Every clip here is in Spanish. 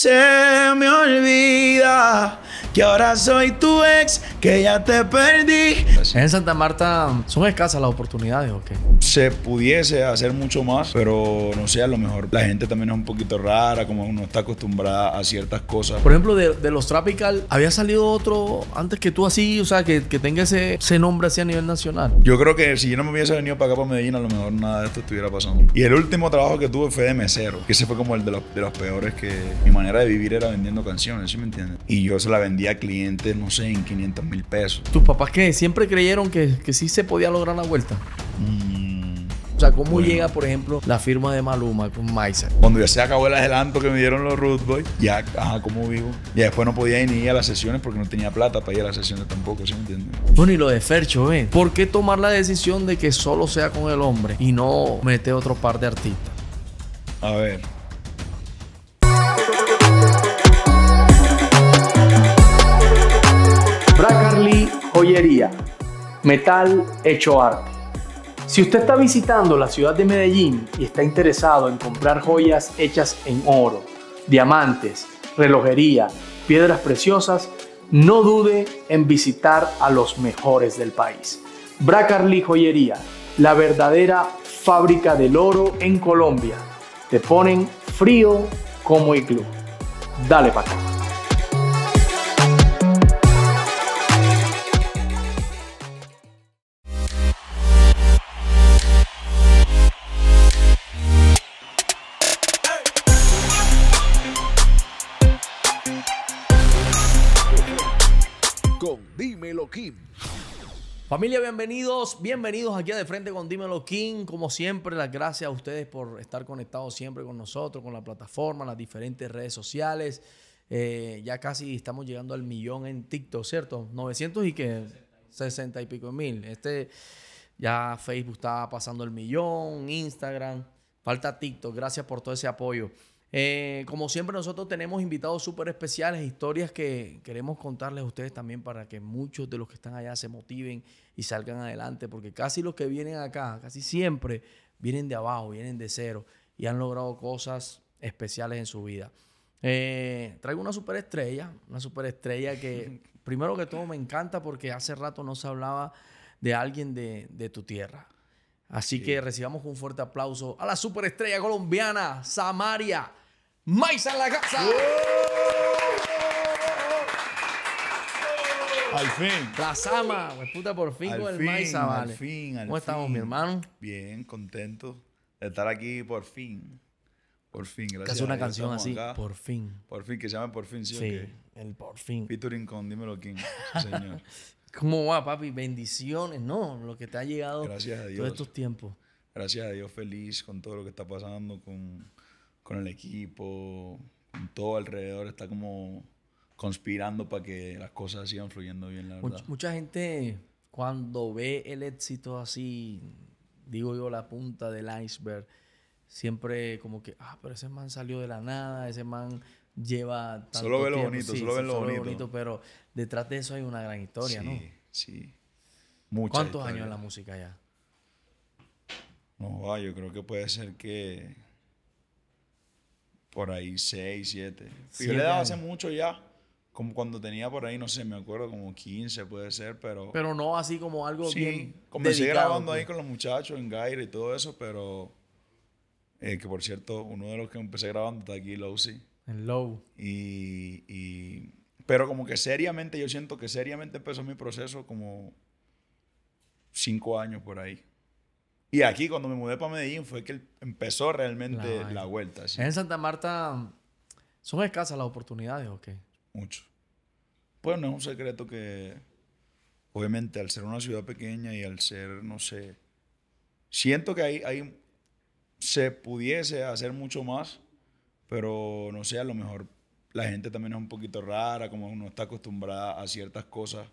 Se me olvida que ahora soy tu ex que ya te perdí. Pues en Santa Marta son escasas las oportunidades, ¿o Se pudiese hacer mucho más, pero no sé, a lo mejor la gente también es un poquito rara, como uno está acostumbrada a ciertas cosas. Por ejemplo, de, los Tropical, ¿había salido otro antes que tú así, o sea, que, tenga ese, nombre así a nivel nacional? Yo creo que si yo no me hubiese venido para acá, para Medellín, a lo mejor nada de esto estuviera pasando. Y el último trabajo que tuve fue de mesero, que ese fue como el de los, de los peores, que mi manera de vivir era vendiendo canciones, ¿sí me entiendes? Y yo se la vendía a clientes, no sé, en 500 mil pesos. ¿Tus papás qué? ¿Siempre creyeron que, que sí se podía lograr la vuelta? Mm, o sea, ¿cómo llega, por ejemplo, la firma de Maluma con Maisa? Cuando ya se acabó el adelanto que me dieron los Root Boys, ya, ajá, ¿cómo vivo? Y después no podía ir ni ir a las sesiones porque no tenía plata para ir a las sesiones tampoco, ¿sí me entiendes? Bueno, y lo de Fercho, ¿Por qué tomar la decisión de que solo sea con el hombre y no meter otro par de artistas? A ver, joyería, metal hecho arte. Si usted está visitando la ciudad de Medellín y está interesado en comprar joyas hechas en oro, diamantes, relojería, piedras preciosas, no dude en visitar a los mejores del país. Bracarly Joyería, la verdadera fábrica del oro en Colombia. Te ponen frío como el club. Dale para acá. Dímelo Kim. Familia, bienvenidos, bienvenidos aquí De Frente con Dímelo King. Como siempre, las gracias a ustedes por estar conectados siempre con nosotros, con la plataforma, las diferentes redes sociales. Eh, ya casi estamos llegando al millón en TikTok, ¿cierto? 900 y que 60 y pico mil. Este ya Facebook está pasando el millón, Instagram, falta TikTok. Gracias por todo ese apoyo. Eh, como siempre, nosotros tenemos invitados súper especiales, historias que queremos contarles a ustedes también para que muchos de los que están allá se motiven y salgan adelante, porque casi los que vienen acá, casi siempre, vienen de abajo, vienen de cero y han logrado cosas especiales en su vida. Eh, traigo una superestrella, una superestrella que primero que todo me encanta porque hace rato no se hablaba de alguien de, de tu tierra. Así que recibamos un fuerte aplauso a la superestrella colombiana, Samaria, Maiza en la casa. ¡Oh! Al fin. La Sama, pues puta, por fin con el Maiza. vale. Al fin, al ¿Cómo estamos, mi hermano? Bien, contento de estar aquí por fin. Por fin, gracias. Que hace una canción así, por fin. Por fin, que se llama Por fin, sí. sí el por fin. Peter con Dímelo King, señor. ¿Cómo va, papi? Bendiciones, ¿no? Lo que te ha llegado Gracias a todos estos tiempos. Gracias a Dios, feliz con todo lo que está pasando, con, con el equipo, todo alrededor. Está como conspirando para que las cosas sigan fluyendo bien, la verdad. Mucha gente cuando ve el éxito así, digo yo, la punta del iceberg, siempre como que, ah, pero ese man salió de la nada, ese man lleva tanto Solo ve lo bonito, solo ve lo bonito. Pero detrás de eso hay una gran historia, ¿no? Sí, Mucha ¿Cuántos años en la música ya? No, va, yo creo que puede ser que por ahí siete siete. Yo le daba hace mucho ya. Como cuando tenía por ahí, no sé, me acuerdo, como 15 puede ser, pero... Pero no así como algo bien comencé grabando pues. ahí con los muchachos en Gaira y todo eso, pero... Eh, que por cierto, uno de los que empecé grabando está aquí, Lowsy. En low. Y, pero como que seriamente, yo siento que seriamente empezó mi proceso como cinco años por ahí. Y aquí, cuando me mudé para Medellín, fue que empezó realmente la, vuelta. En Santa Marta, ¿son escasas las oportunidades o qué? Mucho. Bueno pues es un secreto que, obviamente, al ser una ciudad pequeña y al ser, no sé, siento que ahí, ahí se pudiese hacer mucho más pero no sé, a lo mejor la gente también es un poquito rara, como no está acostumbrada a ciertas cosas,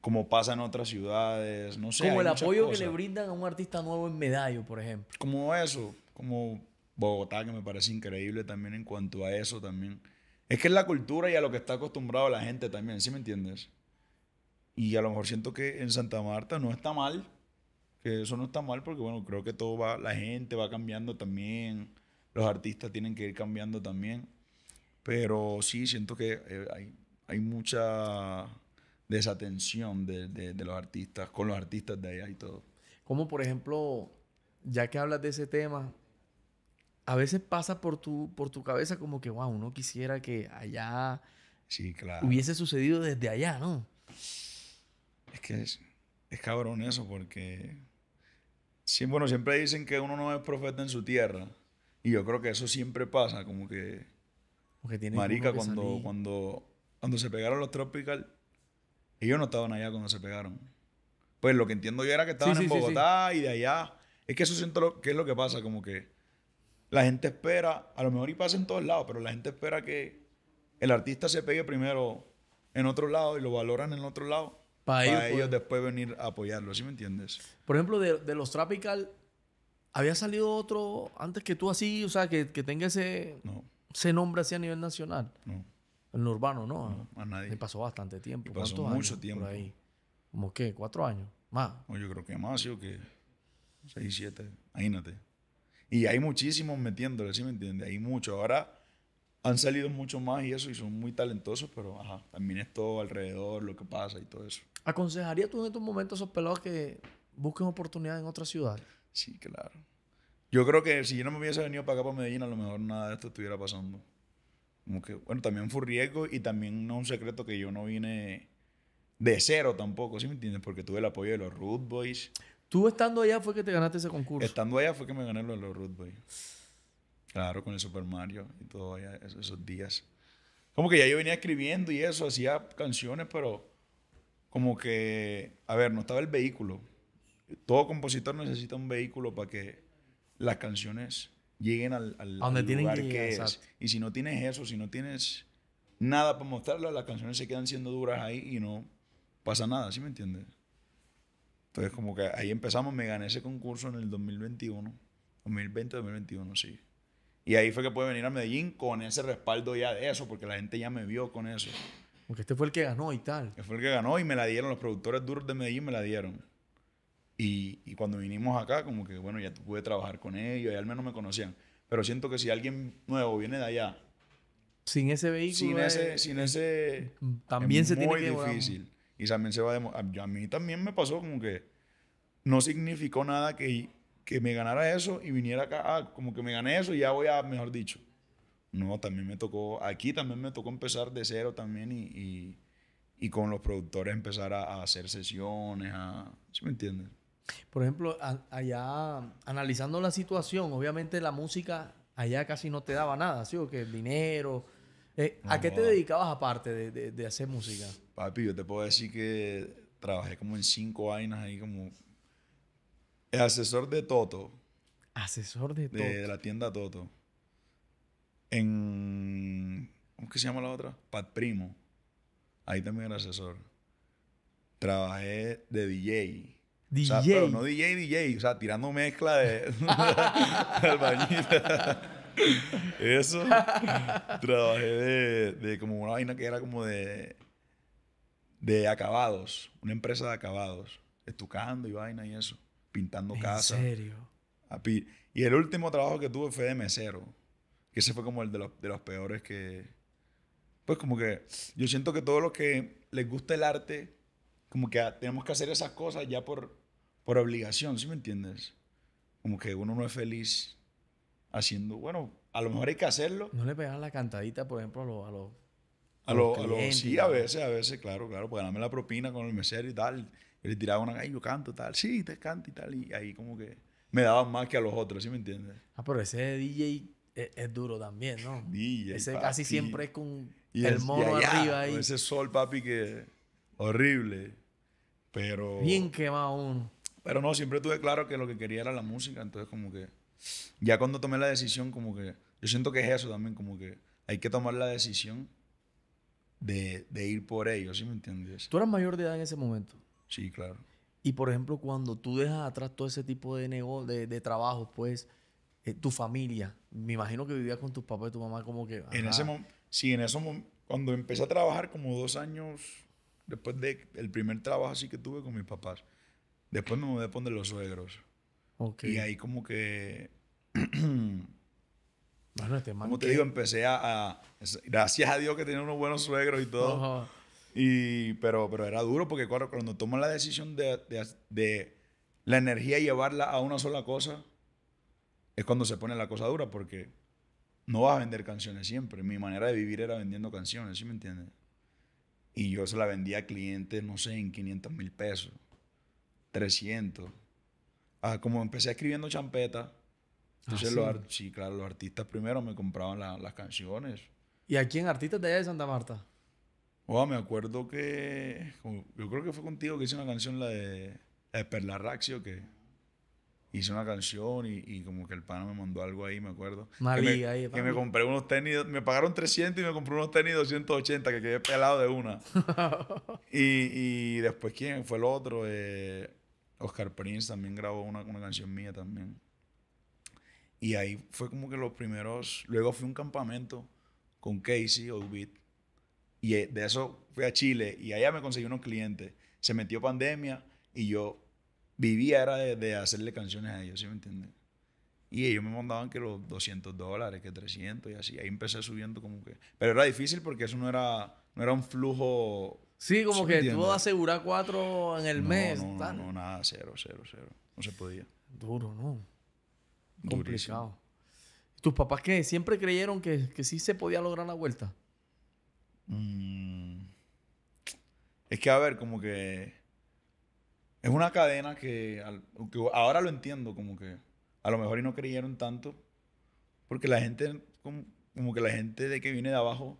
como pasa en otras ciudades, no sé. Como el apoyo que le brindan a un artista nuevo en Medallo, por ejemplo. Como eso, como Bogotá, que me parece increíble también en cuanto a eso también. Es que es la cultura y a lo que está acostumbrado la gente también, ¿sí me entiendes? Y a lo mejor siento que en Santa Marta no está mal, que eso no está mal porque bueno, creo que todo va, la gente va cambiando también los artistas tienen que ir cambiando también. Pero sí, siento que eh, hay, hay mucha desatención de, los artistas, con los artistas de allá y todo. Como por ejemplo, ya que hablas de ese tema, a veces pasa por tu, por tu cabeza como que, wow, uno quisiera que allá sí, claro. hubiese sucedido desde allá, ¿no? Es que es, cabrón eso porque... Sí, bueno, siempre dicen que uno no es profeta en su tierra. Y yo creo que eso siempre pasa, como que... tiene Marica, cuando, cuando, cuando se pegaron los Tropical, ellos no estaban allá cuando se pegaron. Pues lo que entiendo yo era que estaban en Bogotá y de allá. Es que eso siento que es lo que pasa, como que la gente espera, a lo mejor y pasa en todos lados, pero la gente espera que el artista se pegue primero en otro lado y lo valoran en otro lado. Para, ellos, pues. después venir a apoyarlo, ¿sí me entiendes? Por ejemplo, de, de los Tropical, ¿Había salido otro antes que tú así, o sea, que, tenga ese, ese nombre así a nivel nacional? No. En urbano, no. a nadie. Me pasó bastante tiempo. Y pasó mucho tiempo. ahí? ¿Cómo qué? ¿Cuatro años? ¿Más? yo creo que más, sido que seis, siete. Imagínate. Y hay muchísimos metiéndole, ¿sí me entiendes? Hay muchos. Ahora han salido muchos más y eso, y son muy talentosos, pero ajá, también es todo alrededor, lo que pasa y todo eso. ¿Aconsejaría tú en estos momentos a esos pelados que busquen oportunidad en otras ciudades? Sí, claro. Yo creo que si yo no me hubiese venido para acá, para Medellín, a lo mejor nada de esto estuviera pasando. Como que, bueno, también fue riesgo y también no es un secreto que yo no vine de cero tampoco, ¿sí me entiendes? Porque tuve el apoyo de los Root Boys. ¿Tú estando allá fue que te ganaste ese concurso? Estando allá fue que me gané lo de los Root Boys. Claro, con el Super Mario y todo esos días. Como que ya yo venía escribiendo y eso, hacía canciones, pero como que, a ver, no estaba el vehículo todo compositor necesita un vehículo para que las canciones lleguen al, al, lugar que, es. Y si no tienes eso, si no tienes nada para mostrarlo, las canciones se quedan siendo duras ahí y no pasa nada, ¿sí me entiendes? Entonces, como que ahí empezamos, me gané ese concurso en el 2021, 2020, 2021, sí. Y ahí fue que pude venir a Medellín con ese respaldo ya de eso, porque la gente ya me vio con eso. Porque este fue el que ganó y tal. Este fue el que ganó y me la dieron, los productores duros de Medellín me la dieron. Y, cuando vinimos acá, como que bueno, ya pude trabajar con ellos, y al menos me conocían. Pero siento que si alguien nuevo viene de allá. Sin ese vehículo. Sin ese. sin ese también es se tiene que difícil. Y también se va a, a mí también me pasó como que no significó nada que, que me ganara eso y viniera acá. Ah, como que me gané eso y ya voy a, mejor dicho. No, también me tocó. Aquí también me tocó empezar de cero también y, y, con los productores empezar a, hacer sesiones, a. ¿Sí me entiendes? Por ejemplo, allá analizando la situación, obviamente la música allá casi no te daba nada, ¿sí? O que el dinero. Eh, ¿A qué te dedicabas aparte de, hacer música? Papi, yo te puedo decir que trabajé como en cinco vainas ahí, como. El asesor de Toto. Asesor de Toto. De, la tienda Toto. En. ¿Cómo es que se llama la otra? Pat Primo. Ahí también era asesor. Trabajé de DJ. DJ. no DJ, DJ, o sea, tirando mezcla de albañil. Eso. Trabajé de, como una vaina que era como de, de acabados, una empresa de acabados, estucando y vaina y eso, pintando casas. ¿En serio? Y el último trabajo que tuve fue de mesero, que ese fue como el de los, de los peores que... Pues como que yo siento que todos los que les gusta el arte, como que tenemos que hacer esas cosas ya por por obligación, ¿sí me entiendes? Como que uno no es feliz haciendo, bueno, a lo mejor hay que hacerlo. No le pegas la cantadita, por ejemplo, a los... A los sí, a veces, a veces, claro, claro, para pues ganarme la propina con el mesero y tal. Yo le tiraba una, ay, yo canto, tal, sí, te canto y tal, y ahí como que me daban más que a los otros, ¿sí me entiendes? Ah, pero ese DJ e, es, duro también, ¿no? DJ, ese casi siempre es con el mono arriba ahí. Ese sol, papi, que horrible, pero... Bien quemado uno. Pero no, siempre tuve claro que lo que quería era la música, entonces como que ya cuando tomé la decisión, como que yo siento que es eso también, como que hay que tomar la decisión de, de ir por ello, ¿sí me entiendes? Tú eras mayor de edad en ese momento. Sí, claro. Y por ejemplo, cuando tú dejas atrás todo ese tipo de negocio, de, de pues, eh, tu familia, me imagino que vivías con tus papás y tu mamá como que... En ese sí, en cuando empecé a trabajar como dos años después del el primer trabajo así que tuve con mis papás, Después me mudé a poner los suegros. Y ahí como que... bueno, este como te digo, empecé a, Gracias a Dios que tenía unos buenos suegros y todo. pero, pero era duro porque cuando, cuando la decisión de, la energía y llevarla a una sola cosa, es cuando se pone la cosa dura porque no vas a vender canciones siempre. Mi manera de vivir era vendiendo canciones, ¿sí me entiendes? Y yo se la vendía a clientes, no sé, en 500 mil pesos. 300. Ah, como empecé escribiendo champeta, entonces ah, Los claro, los artistas primero me compraban las canciones. ¿Y a quién artistas de allá de Santa Marta? Oh, me acuerdo que. yo creo que fue contigo que hice una canción, la de, la Raxio, que hice una canción y, como que el pana me mandó algo ahí, me acuerdo. María, que me, ahí, que me compré unos tenis, me pagaron 300 y me compré unos tenis 280 que quedé pelado de una. y, y, después, ¿quién? Fue el otro. Eh, Oscar Prince también grabó una, una canción mía también. Y ahí fue como que los primeros. Luego fui a un campamento con Casey Oldbeat. Y eh, de eso fui a Chile y allá me conseguí unos clientes. Se metió pandemia y yo vivía era de, hacerle canciones a ellos, ¿sí me entiendes? Y ellos me mandaban que los 200 dólares, que 300 y así. Ahí empecé subiendo como que... Pero era difícil porque eso no era, no era un flujo Sí, como que tú asegurar cuatro en el mes. No, no, nada, cero, cero, cero. No se podía. Duro, ¿no? Complicado. ¿Tus papás qué? ¿Siempre creyeron que, sí se podía lograr la vuelta? Mm. Es que, a ver, como que. Es una cadena que, ahora lo entiendo, como que a lo mejor y no creyeron tanto, porque la gente, como, como que la gente de que viene de abajo,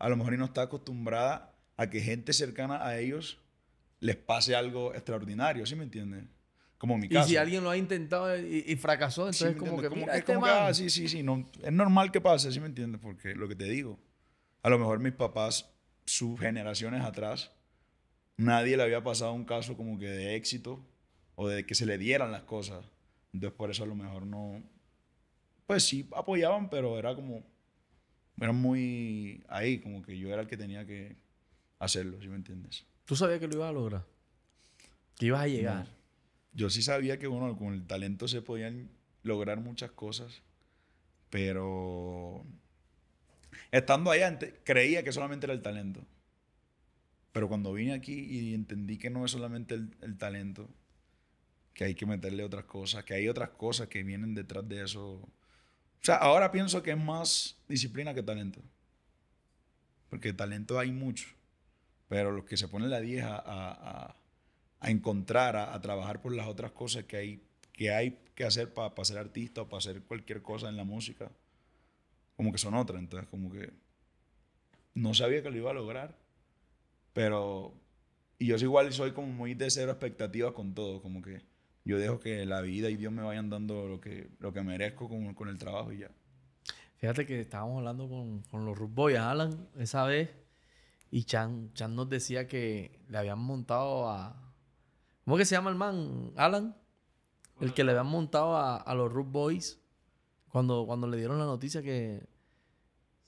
a lo mejor y no está acostumbrada a que gente cercana a ellos les pase algo extraordinario, ¿sí me entienden? Como mi caso. Y si alguien lo ha intentado y, fracasó, entonces ¿Sí este como que, es como que, sí, sí, sí, no, es normal que pase, ¿sí me entiendes? Porque lo que te digo, a lo mejor mis papás, sus generaciones atrás, nadie le había pasado un caso como que de éxito o de que se le dieran las cosas. Entonces por eso a lo mejor no, pues sí apoyaban, pero era como, eran muy ahí, como que yo era el que tenía que hacerlo, si me entiendes? ¿Tú sabías que lo ibas a lograr? ¿Que ibas a llegar? Yo sí sabía que, bueno, con el talento se podían lograr muchas cosas, pero estando allá antes, creía que solamente era el talento. Pero cuando vine aquí y entendí que no es solamente el, el talento, que hay que meterle otras cosas, que hay otras cosas que vienen detrás de eso. O sea, ahora pienso que es más disciplina que talento. Porque talento hay mucho. Pero los que se ponen la 10 a, encontrar, a, trabajar por las otras cosas que hay que, hay que hacer para ser artista o para hacer cualquier cosa en la música, como que son otras. Entonces, como que no sabía que lo iba a lograr, pero. Y yo igual y soy como muy de cero expectativas con todo, como que yo dejo que la vida y Dios me vayan dando lo que, lo que merezco con, con el trabajo y ya. Fíjate que estábamos hablando con, los Root Alan, esa vez, y Chan, Chan nos decía que le habían montado a... ¿Cómo que se llama el man? Alan. El que le habían montado a, los Root Boys cuando, cuando le dieron la noticia que...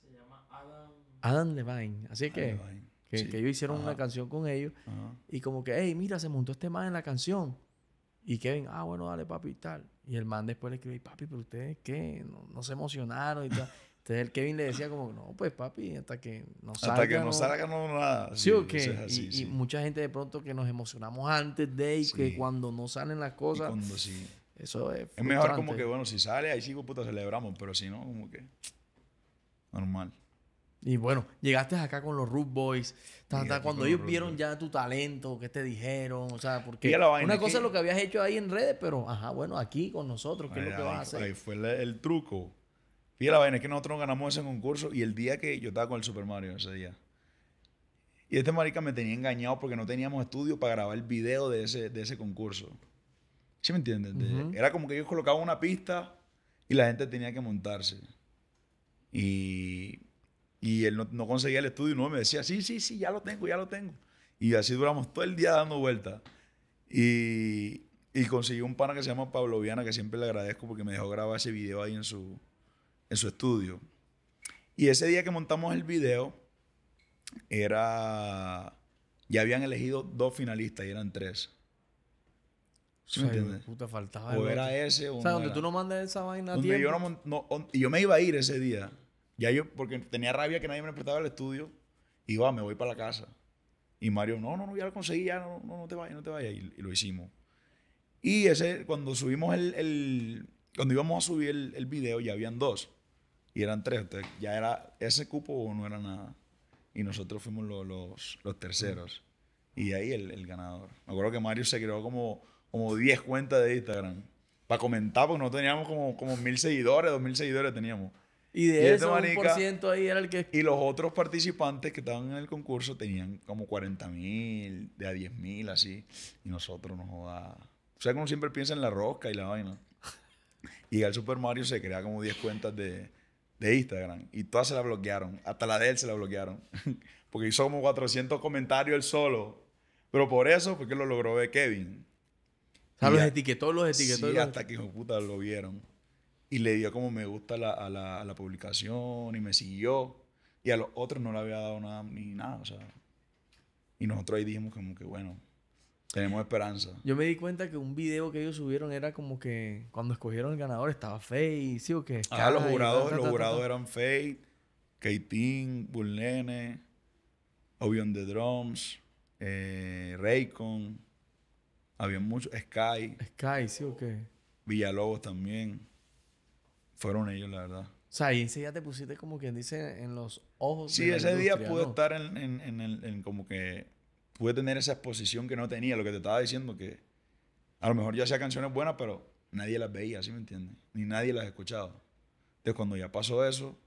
Se llama Adam... Adam Levine. Así que... Que, ellos hicieron una canción con ellos. Y como que, hey, mira, se montó este man en la canción. Y Kevin, ah, bueno, dale, papi, y tal. Y el man después le escribe, papi, pero ustedes qué, no se emocionaron y tal. Entonces el Kevin le decía como, no, pues papi, hasta que no salga. Hasta que no, salga nada. Sí, o qué? y, mucha gente de pronto que nos emocionamos antes de y que cuando no salen las cosas. cuando sí. Eso es. Es mejor como que, bueno, si sale, ahí sí, pues, puta, celebramos, pero si no, como que. Normal. Y bueno, llegaste acá con los Root Boys. hasta cuando ellos vieron ya tu talento, qué te dijeron, o sea, porque una cosa es lo que habías hecho ahí en redes, pero ajá, bueno, aquí con nosotros, ¿qué es lo que vas a hacer? Ahí fue el truco y la vaina, es que nosotros ganamos ese concurso y el día que yo estaba con el Super Mario ese día. Y este marica me tenía engañado porque no teníamos estudio para grabar el video de ese, de ese concurso. ¿Sí me entiendes? Era como que yo colocaba una pista y la gente tenía que montarse. Y, y él no, conseguía el estudio y no me decía, sí, sí, sí, ya lo tengo, ya lo tengo. Y así duramos todo el día dando vueltas. Y, y conseguí un pana que se llama Pablo Viana, que siempre le agradezco porque me dejó grabar ese video ahí en su, en su estudio. Y ese día que montamos el video, era. Ya habían elegido dos finalistas y eran tres. ¿Sí o o era ese o, sea, donde tú no mandas esa vaina Yo me iba a ir ese día. Ya yo, porque tenía rabia que nadie me prestaba el estudio. y Iba, me voy para la casa. Y Mario, no, no, no, ya lo conseguí, ya, no, te vayas, no te vayas. Y, lo hicimos. Y ese, cuando subimos el, el Cuando íbamos a subir el video, ya habían dos. Y eran tres. Entonces ya era ese cupo no era nada. Y nosotros fuimos los, los, terceros. Y de ahí el, ganador. Me acuerdo que Mario se creó como, como 10 cuentas de Instagram. Para comentar, porque no teníamos como, como mil seguidores, dos mil seguidores teníamos. Y de este eso, ahí era el que... Y los otros participantes que estaban en el concurso tenían como 40.000, mil, de a 10.000 mil, así. Y nosotros nos jodamos. O sea, como siempre piensa en la rosca y la vaina. Y el Super Mario se crea como 10 cuentas de de Instagram y todas se la bloquearon, hasta la de él se la bloquearon, porque hizo como 400 comentarios él solo, pero por eso porque lo logró ver Kevin. O los etiquetó, los etiquetó. Sí, hasta que puta lo vieron. Y le dio como me gusta a, la, a la publicación y me siguió. Y a los otros no le había dado nada ni nada, o sea. Y nosotros ahí dijimos como que bueno, tenemos esperanza. Yo me di cuenta que un video que ellos subieron era como que cuando escogieron el ganador estaba Fade, ¿sí o qué? Ah, los jurados, los jurados eran Fade, Keitin, Burlene, Obion the Drums, eh, Raycon. Había muchos. Sky. Sky, ¿sí o qué? Villalobos también. Fueron ellos, la verdad. O sea, y ese día te pusiste como quien dice en los ojos. Sí, de la ese día pude estar en, en, en, el, en como que pude tener esa exposición que no tenía, lo que te estaba diciendo, que a lo mejor yo hacía canciones buenas, pero nadie las veía, ¿sí me entiendes? Ni nadie las escuchaba. Entonces cuando ya pasó eso,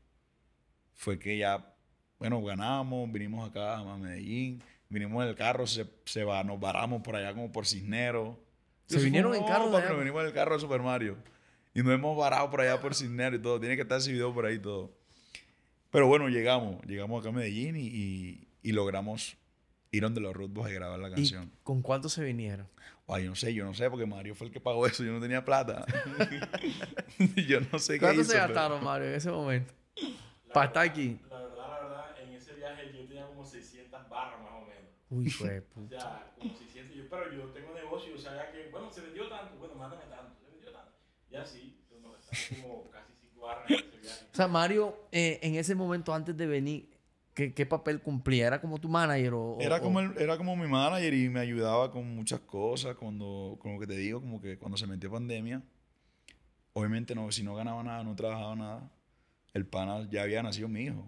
fue que ya, bueno, ganamos, vinimos acá a Medellín, vinimos en el carro, se, se va, nos varamos por allá como por Cisneros. Se vinieron en carro. Pero vinimos en el carro de Super Mario. Y nos hemos varado por allá por Cisneros y todo. Tiene que estar ese video por ahí todo. Pero bueno, llegamos. Llegamos acá a Medellín y, y logramos ir los Root a grabar la canción. ¿Y ¿Con cuánto se vinieron? Ay, no sé, yo no sé, porque Mario fue el que pagó eso, yo no tenía plata. yo no sé qué ¿Cuánto se gastaron, Mario, en ese momento? Para estar aquí. La verdad, la verdad, en ese viaje yo tenía como 600 barras más o menos. Uy, fue O sea, como 600. Yo, pero yo tengo negocio, sea, sabía que, bueno, se vendió tanto, bueno, mándame tanto, se vendió tanto. Y así, yo como casi 5 barras en ese viaje. O sea, Mario, eh, en ese momento antes de venir, ¿Qué, papel cumplía? ¿Era como tu manager Era, como era como mi manager y me ayudaba con muchas cosas. Cuando, como que te digo, como que cuando se metió pandemia, obviamente no, si no ganaba nada, no trabajaba nada, el pana ya había nacido mi hijo.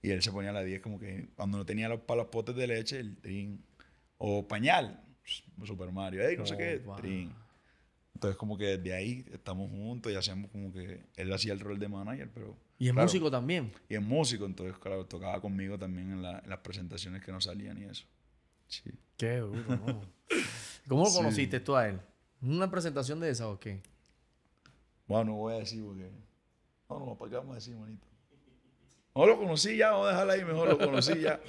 Y él se ponía a la 10 como que cuando no tenía los, para potes de leche, el trin. O pañal, pues, Super Mario, no sé oh, qué, trin. Entonces, como que desde ahí estamos juntos y hacemos como que él hacía el rol de manager, pero. Y es músico también. Y es músico, entonces, claro, tocaba conmigo también en, las presentaciones que no salían y eso. Sí. Qué duro, ¿no? ¿Cómo lo conociste tú a él? ¿Una presentación de esa o qué? Bueno, no voy a decir porque. No, no, ¿para qué vamos a decir, manito? No lo conocí ya, vamos a dejarla ahí mejor, lo conocí ya.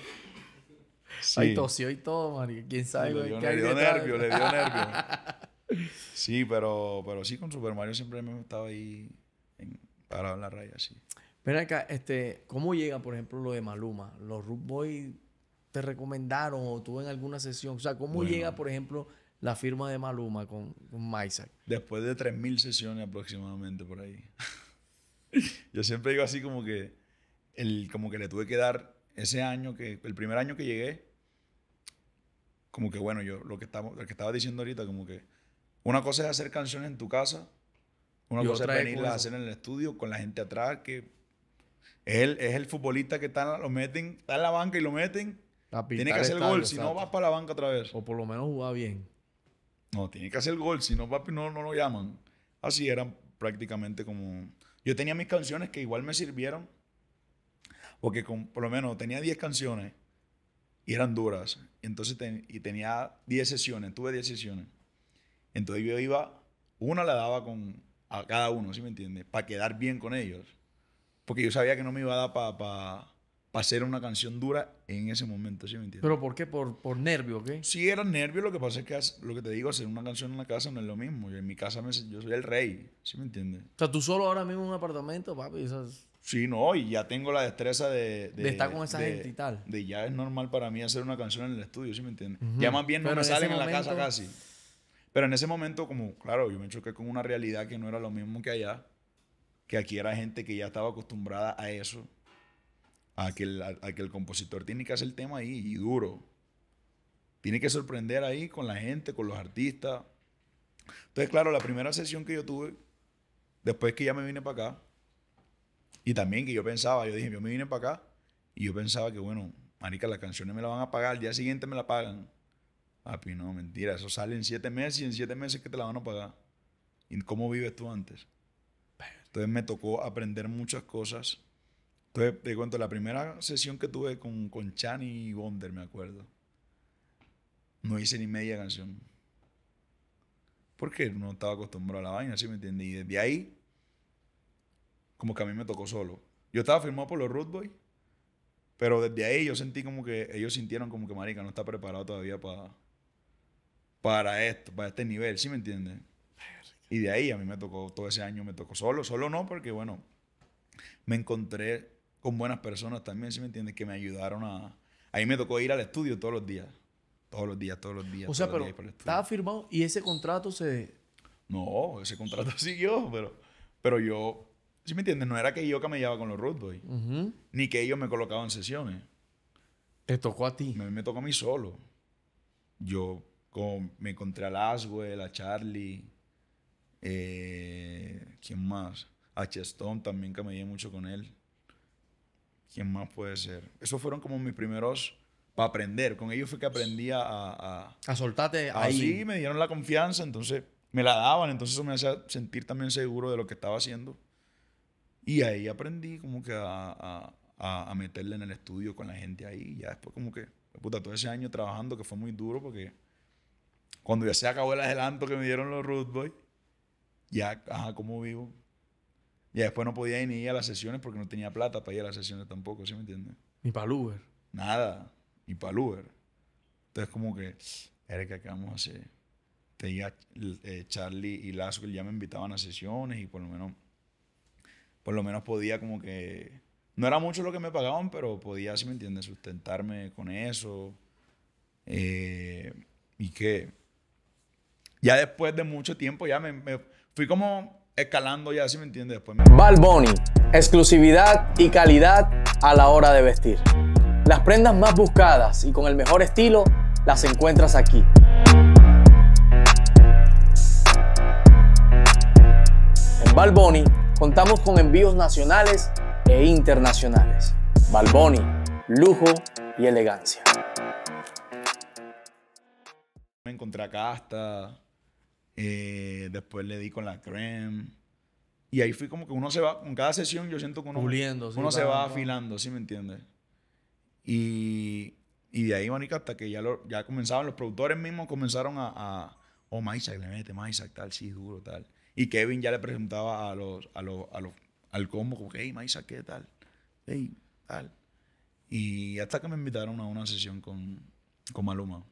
Sí. Ahí tosió y todo, Mario. ¿Quién sabe? le dio nervio, le dio nervio. Sí, pero, pero sí, con Super Mario siempre me estaba ahí parado en la raya, sí. Pero acá, este, ¿cómo llega, por ejemplo, lo de Maluma? ¿Los Root te recomendaron o tú en alguna sesión? O sea, ¿cómo llega, por ejemplo, la firma de Maluma con, con Después de 3.000 sesiones aproximadamente por ahí. Yo siempre digo así como que, el, como que le tuve que dar ese año, que el primer año que llegué, como que bueno, yo lo que, estaba, lo que estaba diciendo ahorita, como que una cosa es hacer canciones en tu casa, una cosa es venirlas a hacer en el estudio con la gente atrás, que es el, es el futbolista que está, lo meten, está en la banca y lo meten. Tiene que hacer el gol, si no vas para la banca otra vez. O por lo menos jugar bien. No, tiene que hacer el gol, si no, no, no lo llaman. Así eran prácticamente como... Yo tenía mis canciones que igual me sirvieron, porque con, por lo menos tenía 10 canciones y eran duras. Entonces, y tenía 10 sesiones, tuve 10 sesiones. Entonces yo iba, una la daba con, a cada uno, ¿sí me entiendes? Para quedar bien con ellos. Porque yo sabía que no me iba a dar para hacer una canción dura en ese momento, ¿sí me entiendes? ¿Pero por qué? ¿Por, por nervio qué? Sí, era nervio. Lo que pasa es que, lo que te digo, hacer una canción en la casa no es lo mismo. Yo en mi casa me, yo soy el rey, ¿sí me entiendes? O sea, tú solo ahora mismo en un apartamento, papi, esas... Sí, no, y ya tengo la destreza de... De, estar con esa gente y tal. De ya es normal para mí hacer una canción en el estudio, ¿sí me entiendes? Ya más bien no me salen en, la casa casi. Pero en ese momento, como, claro, yo me choqué con una realidad que no era lo mismo que allá, que aquí era gente que ya estaba acostumbrada a eso, a que el, compositor tiene que hacer el tema ahí y duro. Tiene que sorprender ahí con la gente, con los artistas. Entonces, claro, la primera sesión que yo tuve, después que ya me vine para acá, y también que yo pensaba, yo dije, yo me vine para acá, y yo pensaba que, bueno, marica, las canciones me las van a pagar, al día siguiente me la pagan. Papi, no, mentira. Eso sale en siete meses y en siete meses que te la van a pagar. ¿Y cómo vives tú antes? Entonces me tocó aprender muchas cosas. Entonces, te cuento, la primera sesión que tuve con, con y Wonder, me acuerdo, no hice ni media canción. Porque no estaba acostumbrado a la vaina, ¿sí me entiendes? Y desde ahí, como que a mí me tocó solo. Yo estaba firmado por los Ruth Boy. pero desde ahí yo sentí como que ellos sintieron como que, marica, no está preparado todavía para para esto, para este nivel, ¿sí me entiendes? Y de ahí a mí me tocó, todo ese año me tocó solo, solo no, porque bueno, me encontré con buenas personas también, ¿sí me entiendes? Que me ayudaron a... Ahí me tocó ir al estudio todos los días, todos los días, todos los días. O sea, pero estaba firmado y ese contrato se... No, ese contrato siguió, pero, pero yo, ¿sí me entiendes? No era que yo camellaba con los Root ni que ellos me colocaban en sesiones. Te tocó a ti. Me, me tocó a mí solo. Yo me encontré a Laswell, a Charlie, eh, ¿quién más? A Chestón también que me llevé mucho con él. ¿Quién más puede ser? Esos fueron como mis primeros para aprender. Con ellos fue que aprendí a... A, soltarte ahí. Sí, me dieron la confianza, entonces me la daban, entonces eso me hacía sentir también seguro de lo que estaba haciendo. Y ahí aprendí como que a, a, a meterle en el estudio con la gente ahí. Ya después como que, puta, todo ese año trabajando que fue muy duro porque cuando ya se acabó el adelanto que me dieron los Root Boy, ya, ajá, ¿cómo vivo? Ya después no podía ir ni ir a las sesiones porque no tenía plata para ir a las sesiones tampoco, ¿sí me entiendes? Ni para el Uber. Nada, ni para el Uber. Entonces como que, era que acabamos a hacer? Tenía eh, Charlie y Lazo que ya me invitaban a sesiones y por lo menos, por lo menos podía como que, no era mucho lo que me pagaban, pero podía, ¿sí me entiendes, sustentarme con eso. Eh, y qué? Ya después de mucho tiempo, ya me, me fui como escalando ya, si me entiendes. Después Balboni, exclusividad y calidad a la hora de vestir. Las prendas más buscadas y con el mejor estilo las encuentras aquí. En Balboni contamos con envíos nacionales e internacionales. Balboni, lujo y elegancia. Me encontré acá hasta eh, después le di con la creme. Y ahí fui como que uno se va, con cada sesión yo siento que uno, uno se va afilando, ¿sí me entiendes? Y, y, de ahí, manica, hasta que ya, ya comenzaban, los productores mismos comenzaron a, a oh, Maisa le mete tal, sí, duro, tal. Y Kevin ya le preguntaba a los, a los, a los, al combo, como, hey, Maisa ¿qué tal? Hey, tal. Y hasta que me invitaron a una sesión con, con Maluma.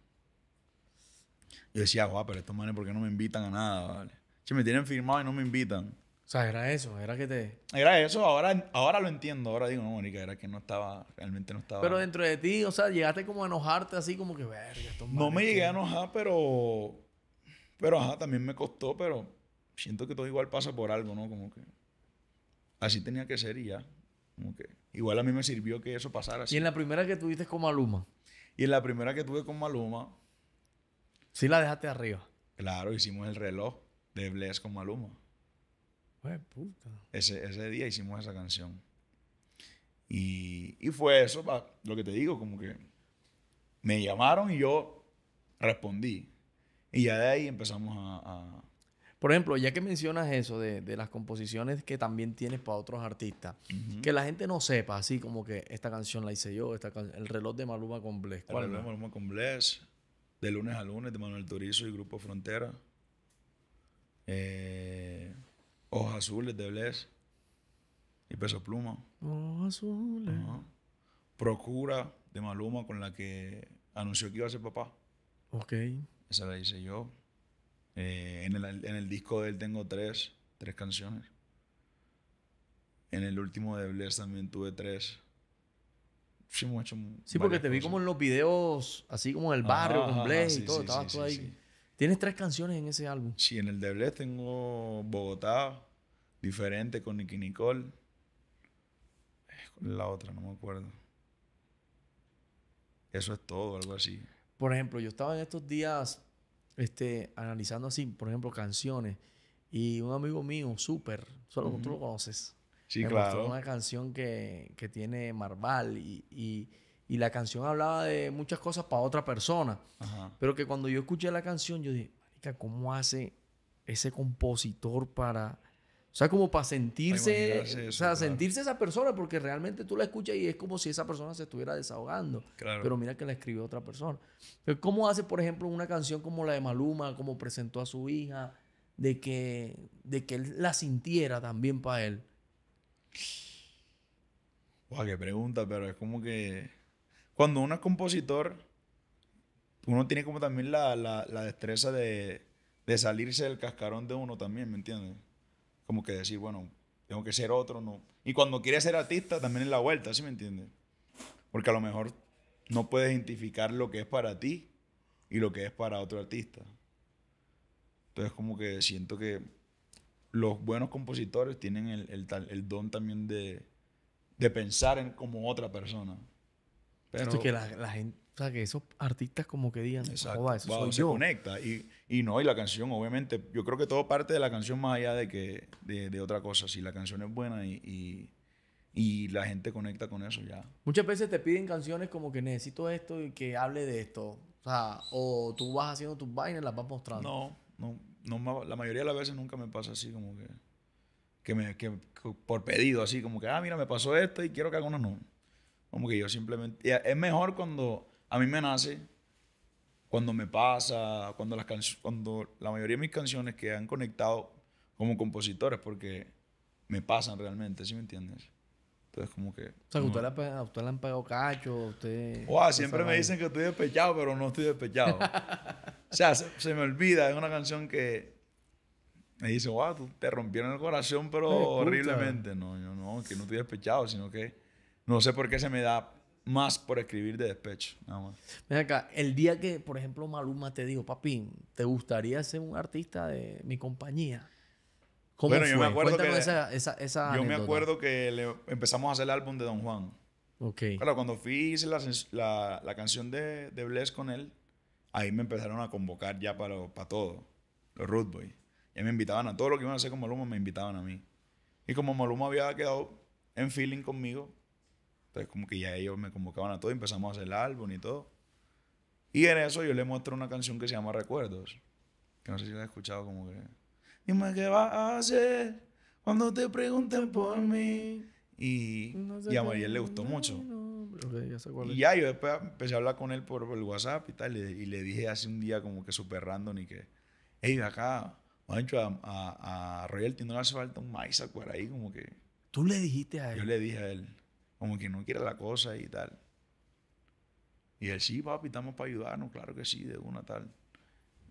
Yo decía, guau, pero estos manes, ¿por qué no me invitan a nada? Vale? Si me tienen firmado y no me invitan. O sea, era eso, era que te. Era eso, ahora, ahora lo entiendo. Ahora digo, no, Mónica, era que no estaba, realmente no estaba. Pero dentro de ti, o sea, llegaste como a enojarte así, como que, verga, estos No me llegué a enojar, pero. Pero ajá, también me costó, pero siento que todo igual pasa por algo, ¿no? Como que. Así tenía que ser y ya. Como que. Igual a mí me sirvió que eso pasara así. ¿Y en la primera que tuviste con Maluma? Y en la primera que tuve con Maluma, Sí la dejaste arriba. Claro, hicimos el reloj de Bless con Maluma. Pues puta. Ese, día hicimos esa canción. Y, fue eso, lo que te digo, como que me llamaron y yo respondí. Y ya de ahí empezamos a... Por ejemplo, ya que mencionas eso de, las composiciones que también tienes para otros artistas, que la gente no sepa, así como que esta canción la hice yo, el reloj de Maluma con Bless. El reloj de Maluma con Bless de lunes a lunes de Manuel Turizo y Grupo Frontera. Eh, Ojos Azules de Bless y Peso Pluma. Ojos Azules. Procura de Maluma con la que anunció que iba a ser papá. Ok. Esa la hice yo. Eh, en, el, disco de él tengo tres, tres canciones. En el último de Bless también tuve tres sí porque te vi como en los videos, así como en el barrio, con y todo. Estabas tú ahí. Tienes tres canciones en ese álbum. Sí, en el de Bless tengo Bogotá, Diferente con Nicky Nicole. Eh, la otra, no me acuerdo. Eso es todo, algo así. Por ejemplo, yo estaba en estos días este, analizando así, por ejemplo, canciones. Y un amigo mío, súper, solo uh tú lo conoces, Sí, claro. una canción que, tiene Marval y, la canción hablaba de muchas cosas para otra persona. Pero que cuando yo escuché la canción, yo dije, ¿cómo hace ese compositor para.? O sea, como para sentirse, o sentirse esa persona, porque realmente tú la escuchas y es como si esa persona se estuviera desahogando. Pero mira que la escribió otra persona. ¿Cómo hace, por ejemplo, una canción como la de Maluma, como presentó a su hija, de que, de que él la sintiera también para él? qué pregunta, pero es como que. Cuando uno es compositor, uno tiene como también la, la, la destreza de, de, salirse del cascarón de uno también, ¿me entiendes? Como que decir, bueno, tengo que ser otro, no. Y cuando quieres ser artista, también es la vuelta, ¿sí me entiendes? Porque a lo mejor no puedes identificar lo que es para ti y lo que es para otro artista. Entonces, como que siento que los buenos compositores tienen el, el, el don también de, de, pensar en como otra persona. Pero, que la, la, gente, o sea, que esos artistas como que digan, exacto, sea, eso se conecta. Y, y, no, y la canción, obviamente, yo creo que todo parte de la canción más allá de que de, de otra cosa. Si la canción es buena y, y la gente conecta con eso ya. Muchas veces te piden canciones como que necesito esto y que hable de esto. O sea, o tú vas haciendo tus vainas y las vas mostrando. No, no la mayoría de las veces nunca me pasa así como que, que, me, que, por pedido, así como que, ah, mira, me pasó esto y quiero que haga una no. Como que yo simplemente, es mejor cuando a mí me nace, cuando me pasa, cuando, las cuando la mayoría de mis canciones que han conectado como compositores, porque me pasan realmente, ¿sí me entiendes? Entonces, como que. O sea, que usted, le, usted, han pegado cacho, usted. Wow, siempre me dicen que estoy despechado, pero no estoy despechado. O sea, se, me olvida, es una canción que me dice, wow, te rompieron el corazón, pero horriblemente. No, yo no, que no estoy despechado, sino que no sé por qué se me da más por escribir de despecho, nada más. Mira acá, el día que, por ejemplo, Maluma te dijo, papín, ¿te gustaría ser un artista de mi compañía? bueno, Yo me acuerdo que esa, esa, Yo me acuerdo que empezamos a hacer el álbum de Don Juan. Ok. Claro, cuando fui hice la, la, la canción de, de Bless con él, ahí me empezaron a convocar ya para, para todo, los Root Ya me invitaban a todo lo que iban a hacer con Maluma, me invitaban a mí. Y como Maluma había quedado en feeling conmigo, entonces pues como que ya ellos me convocaban a todo y empezamos a hacer el álbum y todo. Y en eso yo le muestro una canción que se llama Recuerdos, que no sé si la he escuchado como que... Dime qué vas a hacer cuando te pregunten por mí. Y, y a Mariel le gustó mucho ya Y ya, yo después empecé a hablar con él por, el WhatsApp y tal. Y, le dije hace un día como que super random y que, hey, acá, Mancho, a, a, a Royal no le hace falta un maíz por ahí, como que. Tú le dijiste a él. Yo le dije a él, como que no quiere la cosa y tal. Y él, sí, papi, estamos para ayudarnos, claro que sí, de una tal.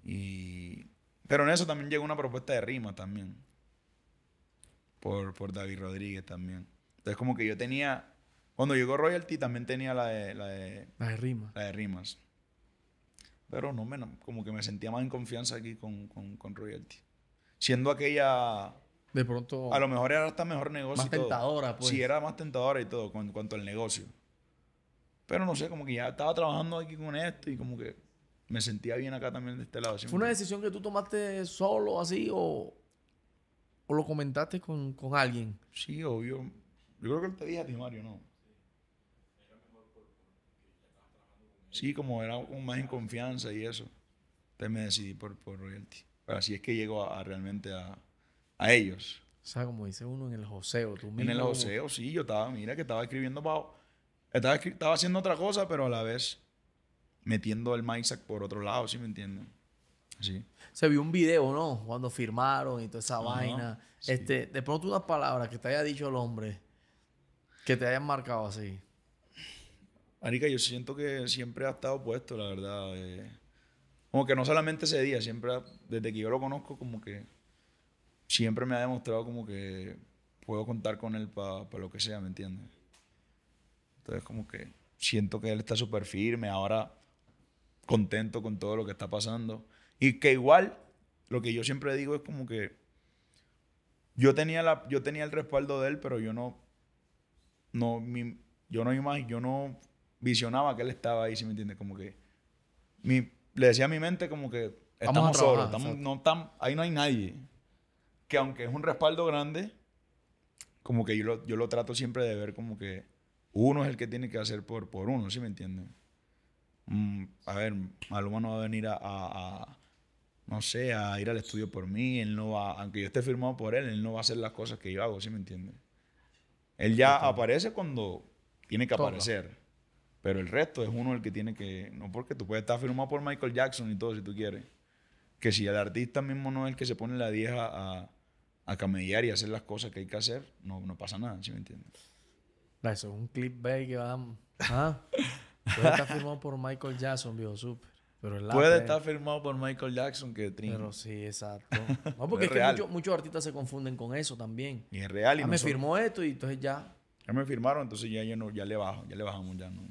Y... Pero en eso también llegó una propuesta de rima también. Por, por David Rodríguez también. Entonces como que yo tenía cuando llegó Royalty también tenía la de... La de, rimas. La de rimas. Pero no, me, como que me sentía más en confianza aquí con, Royalty. Siendo aquella... De pronto... A lo mejor era hasta mejor negocio. tentadora, pues. Sí, era más tentadora y todo con, cuanto al negocio. Pero no sé, como que ya estaba trabajando aquí con esto y como que me sentía bien acá también de este lado. ¿Fue una decisión que tú tomaste solo así o, o lo comentaste con, con alguien? Sí, obvio. Yo creo que él te dije a ti, Mario, ¿no? Sí, como era un más en confianza y eso. Entonces me decidí por, por royalty. Pero así es que llego a, realmente a, a, ellos. O sea, como dice uno en el joseo, tú mismo. En el joseo, sí, yo estaba, mira, que estaba escribiendo para. Estaba, estaba haciendo otra cosa, pero a la vez metiendo el mindset por otro lado, ¿sí me entienden? Sí. Se vio un video, ¿no? Cuando firmaron y toda esa vaina. Este, de pronto unas palabras que te haya dicho el hombre que te hayan marcado así. Anika yo siento que siempre ha estado puesto, la verdad. Eh, como que no solamente ese día, siempre, desde que yo lo conozco, como que siempre me ha demostrado como que puedo contar con él para lo que sea, ¿me entiendes? Entonces como que siento que él está súper firme, ahora contento con todo lo que está pasando. Y que igual, lo que yo siempre digo es como que yo tenía, la, yo tenía el respaldo de él, pero yo no, no, yo no, yo no visionaba que él estaba ahí, si me entiendes? Como que mi, le decía a mi mente como que estamos solos, no, ahí no hay nadie. Que aunque es un respaldo grande, como que yo lo, trato siempre de ver como que uno es el que tiene que hacer por, por uno, si me entiende mm, a ver, Maluma no va a venir a, no sé, a ir al estudio por mí, él no va, aunque yo esté firmado por él, él no va a hacer las cosas que yo hago, si me entiende Él ya aparece cuando tiene que aparecer. Pero el resto es uno el que tiene que. No porque tú puedes estar firmado por Michael Jackson y todo si tú quieres. Que si el artista mismo no es el que se pone la 10 a, a, y hacer las cosas que hay que hacer, no, no pasa nada, si me entiendes? Eso es un clip, clickbait que va ¿Ah? puede estar firmado por Michael Jackson, viejo, súper. Pero el puede estar firmado por Michael Jackson, que trino. Pero sí, exacto. No, porque es que muchos artistas se confunden con eso también. Y es real. Y ah, me firmó esto y entonces ya. Ya me firmaron, entonces ya, ya, no, ya le bajo, ya le bajamos, ya no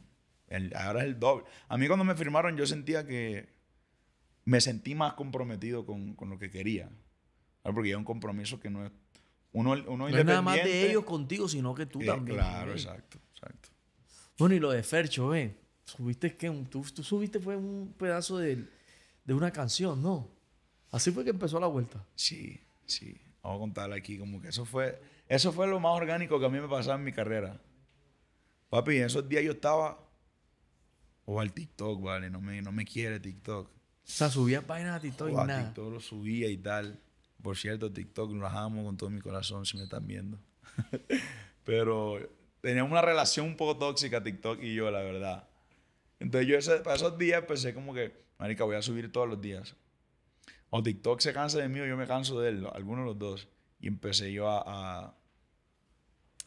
ahora es el doble. A mí cuando me firmaron yo sentía que me sentí más comprometido con, lo que quería. Porque es un compromiso que no es... Uno, uno no es nada más de ellos contigo, sino que tú eh, también. Claro, exacto, exacto. Bueno, y lo de Fercho, ¿eh? Subiste que tú, subiste fue un pedazo de, una canción, ¿no? Así fue que empezó la vuelta. Sí, sí. Vamos a contarle aquí, como que eso fue, eso fue lo más orgánico que a mí me pasaba en mi carrera. Papi, en esos días yo estaba o al TikTok, vale, no me, no me quiere TikTok. O sea, subía páginas a TikTok y nada. TikTok lo subía y tal. Por cierto, TikTok lo amo con todo mi corazón si me están viendo. Pero teníamos una relación un poco tóxica TikTok y yo, la verdad. Entonces yo para esos días pensé como que, marica, voy a subir todos los días. O TikTok se cansa de mí o yo me canso de él, alguno de los dos. Y empecé yo a,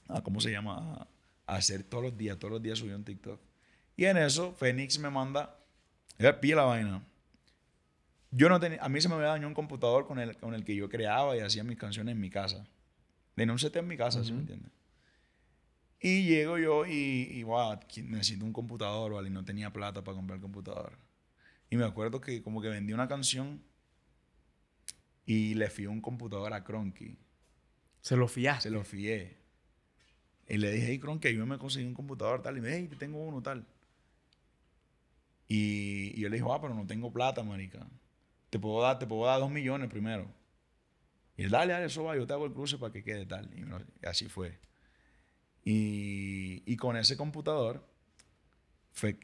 a, ¿cómo se llama? A, hacer todos los días, todos los días subía un TikTok. Y en eso, Fénix me manda, era pilla la vaina. Yo no tenía, a mí se me había dañado un computador con el, con el que yo creaba y hacía mis canciones en mi casa. de un en mi casa, ¿sí me entiendes? Y llego yo y, necesito un computador, ¿vale? Y no tenía plata para comprar computador. Y me acuerdo que como que vendí una canción y le fui un computador a Cronky. ¿Se lo fiaste? Se lo fié. Y le dije, hey, Cronky, yo me conseguí un computador tal. Y me dije, hey, tengo uno tal. Y, yo le dijo, ah, pero no tengo plata, marica. Te puedo dar, te puedo dar dos millones primero. Y él, dale, dale, eso va, yo te hago el cruce para que quede tal. Y, así fue. Y, y, con ese computador,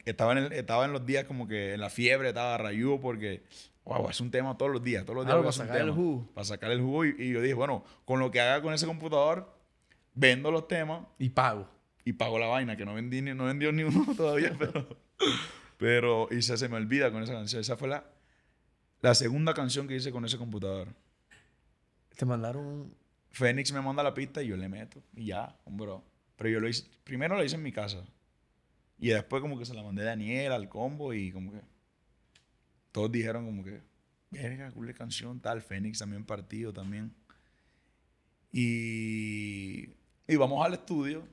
estaba, en estaba en los días como que en la fiebre, estaba rayudo porque, wow, es un tema todos los días, todos los días. para sacar el jugo. Para sacar el jugo. y yo dije, bueno, con lo que haga con ese computador, vendo los temas. Y pago. Y pago la vaina, que no vendí, no vendió ni uno todavía, pero... Pero, y se, se, me olvida con esa canción. Esa fue la, segunda canción que hice con ese computador. Te mandaron. Fénix me manda la pista y yo le meto. Y ya, hombre. Pero yo lo hice. Primero lo hice en mi casa. Y después, como que se la mandé a Daniel al combo y como que. Todos dijeron, como que. Venga, cool canción, tal. Fénix también partido, también. Y. Y vamos al estudio.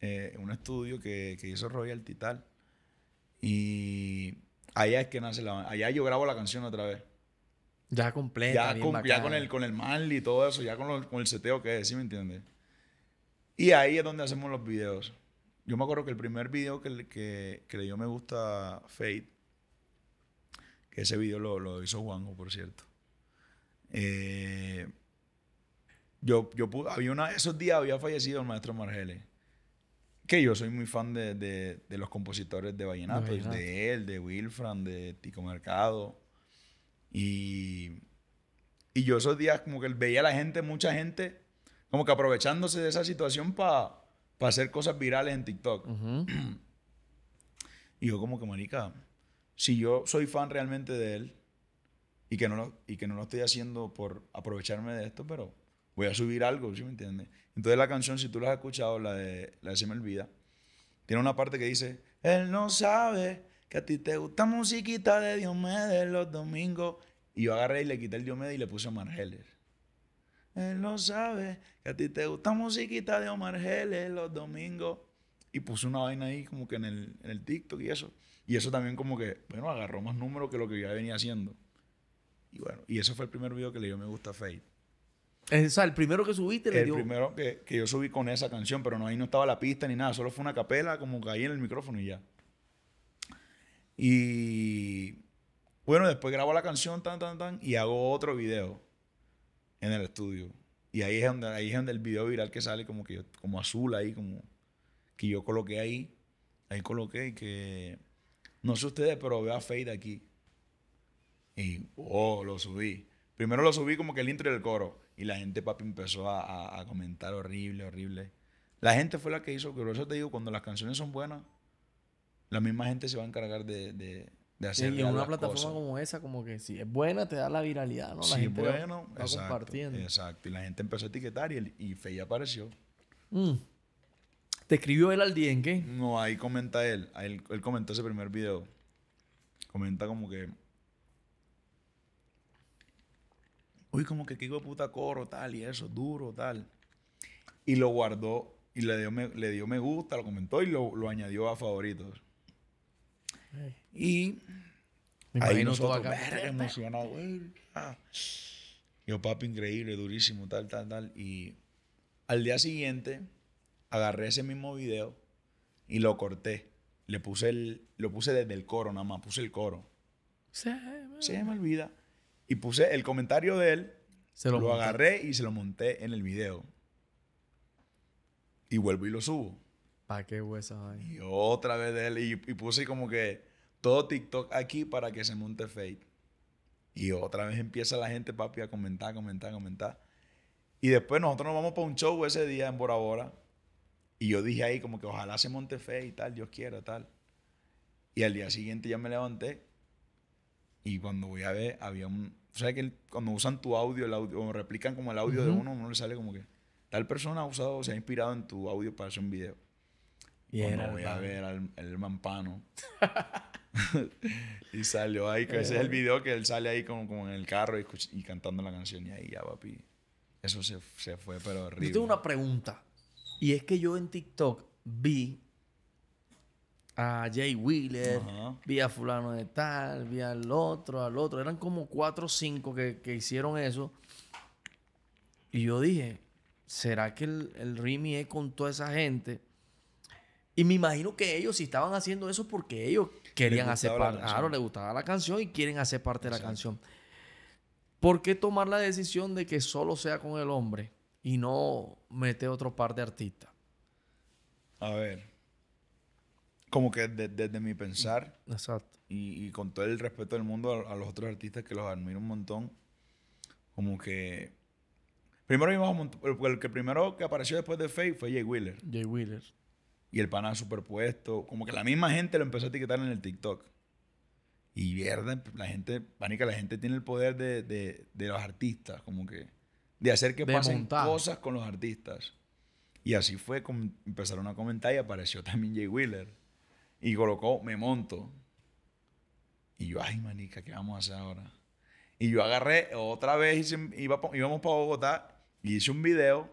Eh, un estudio que, que hizo Royal tal. Y allá es que nace la Allá yo grabo la canción otra vez. Ya completa. Ya, con, el, con el mal y todo eso, ya con, el seteo que es, ¿sí me entiendes? Y ahí es donde hacemos los videos. Yo me acuerdo que el primer video que, que, que le dio me gusta Fate, que ese video lo, hizo Juanjo, por cierto. Eh, yo, yo había una, esos días había fallecido el maestro Margele que yo soy muy fan de, de, los compositores de vallenato, de, él, de Wilfran, de Tico Mercado. Y, y yo esos días como que veía a la gente, mucha gente, como que aprovechándose de esa situación para hacer cosas virales en TikTok. y yo como que, marica, si yo soy fan realmente de él y que no lo, y que no lo estoy haciendo por aprovecharme de esto, pero voy a subir algo, ¿sí me entiendes? Entonces la canción, si tú la has escuchado, la de, la de Se me olvida, tiene una parte que dice, él no sabe que a ti te gusta musiquita de Diomedes los domingos. Y yo agarré y le quité el Diomedes y le puse Omar margeles Él no sabe que a ti te gusta musiquita de Omar los domingos. Y puse una vaina ahí como que en el, en TikTok y eso. Y eso también como que, bueno, agarró más números que lo que yo ya venía haciendo. Y bueno, y eso fue el primer video que le dio me gusta a Fate. O el primero que subiste le el El primero que, yo subí con esa canción, pero no, ahí no estaba la pista ni nada, solo fue una capela, como caí en el micrófono y ya. Y bueno, después grabo la canción, tan, tan, tan, y hago otro video en el estudio. Y ahí es donde, ahí es donde el video viral que sale como que como azul ahí, como que yo coloqué ahí, ahí coloqué que, no sé ustedes, pero veo a Fade aquí. Y, oh, lo subí. Primero lo subí como que el intro del coro. Y la gente, papi, empezó a, comentar horrible, horrible. La gente fue la que hizo, Pero eso te digo, cuando las canciones son buenas, la misma gente se va a encargar de, de, de hacer. y en una plataforma como esa, como que si es buena, te da la viralidad, ¿no? La gente bueno, va compartiendo. Exacto. Y la gente empezó a etiquetar y, Fey apareció. Mm. ¿Te escribió él al día en qué? No, ahí comenta él. él, él comentó ese primer video. Comenta como que uy, como que de puta coro, tal y eso, duro, tal. Y lo guardó y le dio me, le dio me gusta, lo comentó y lo, añadió a favoritos. Y me ahí nosotros, verga, emocionado, güey. Yo, papi, increíble, durísimo, tal, tal, tal. Y al día siguiente agarré ese mismo video y lo corté. Le puse el, lo puse desde el coro nada más, puse el coro. Se se me olvida. Y puse el comentario de él, se lo, agarré y se lo monté en el video. Y vuelvo y lo subo. ¿Para qué hueso hay? Y otra vez de él. Y, puse como que todo TikTok aquí para que se monte fake. Y otra vez empieza la gente, papi, a comentar, comentar, comentar. Y después nosotros nos vamos para un show ese día en Bora Bora. Y yo dije ahí como que ojalá se monte fe y tal, Dios quiera, tal. Y al día siguiente ya me levanté. Y cuando voy a ver, había un, ¿Sabes que cuando usan tu audio, el audio, o replican como el audio de uno, uno le sale como que tal persona ha usado o se ha inspirado en tu audio para hacer un video. Y no, voy a ver al el mampano. y salió ahí, que ese es el video que él sale ahí como, como en el carro y, cantando la canción. Y ahí ya, papi. Eso se, fue, pero horrible. Yo tengo una pregunta. Y es que yo en TikTok vi a Jay Wheeler, Vía fulano de tal, Vía al otro, al otro. Eran como cuatro o cinco que, hicieron eso. Y yo dije, ¿será que el, el Rimi es con toda esa gente? Y me imagino que ellos si estaban haciendo eso porque ellos querían hacer parte. Claro, les gustaba la canción y quieren hacer parte de la canción. ¿Por qué tomar la decisión de que solo sea con el hombre y no meter otro par de artistas? A ver como que desde, mi pensar. Exacto. Y, con todo el respeto del mundo a, los otros artistas que los admiro un montón, como que... Primero vimos el que primero que apareció después de Faye fue Jay Wheeler. Jay Wheeler. Y el pana superpuesto. Como que la misma gente lo empezó a etiquetar en el TikTok. Y mierda, la gente, pánica la gente tiene el poder de, de, de los artistas, como que, de hacer que pasen cosas con los artistas. Y así fue, como empezaron a comentar y apareció también Jay Wheeler y colocó, me monto. Y yo, ay, manica, ¿qué vamos a hacer ahora? Y yo agarré otra vez, íbamos para Bogotá y hice un video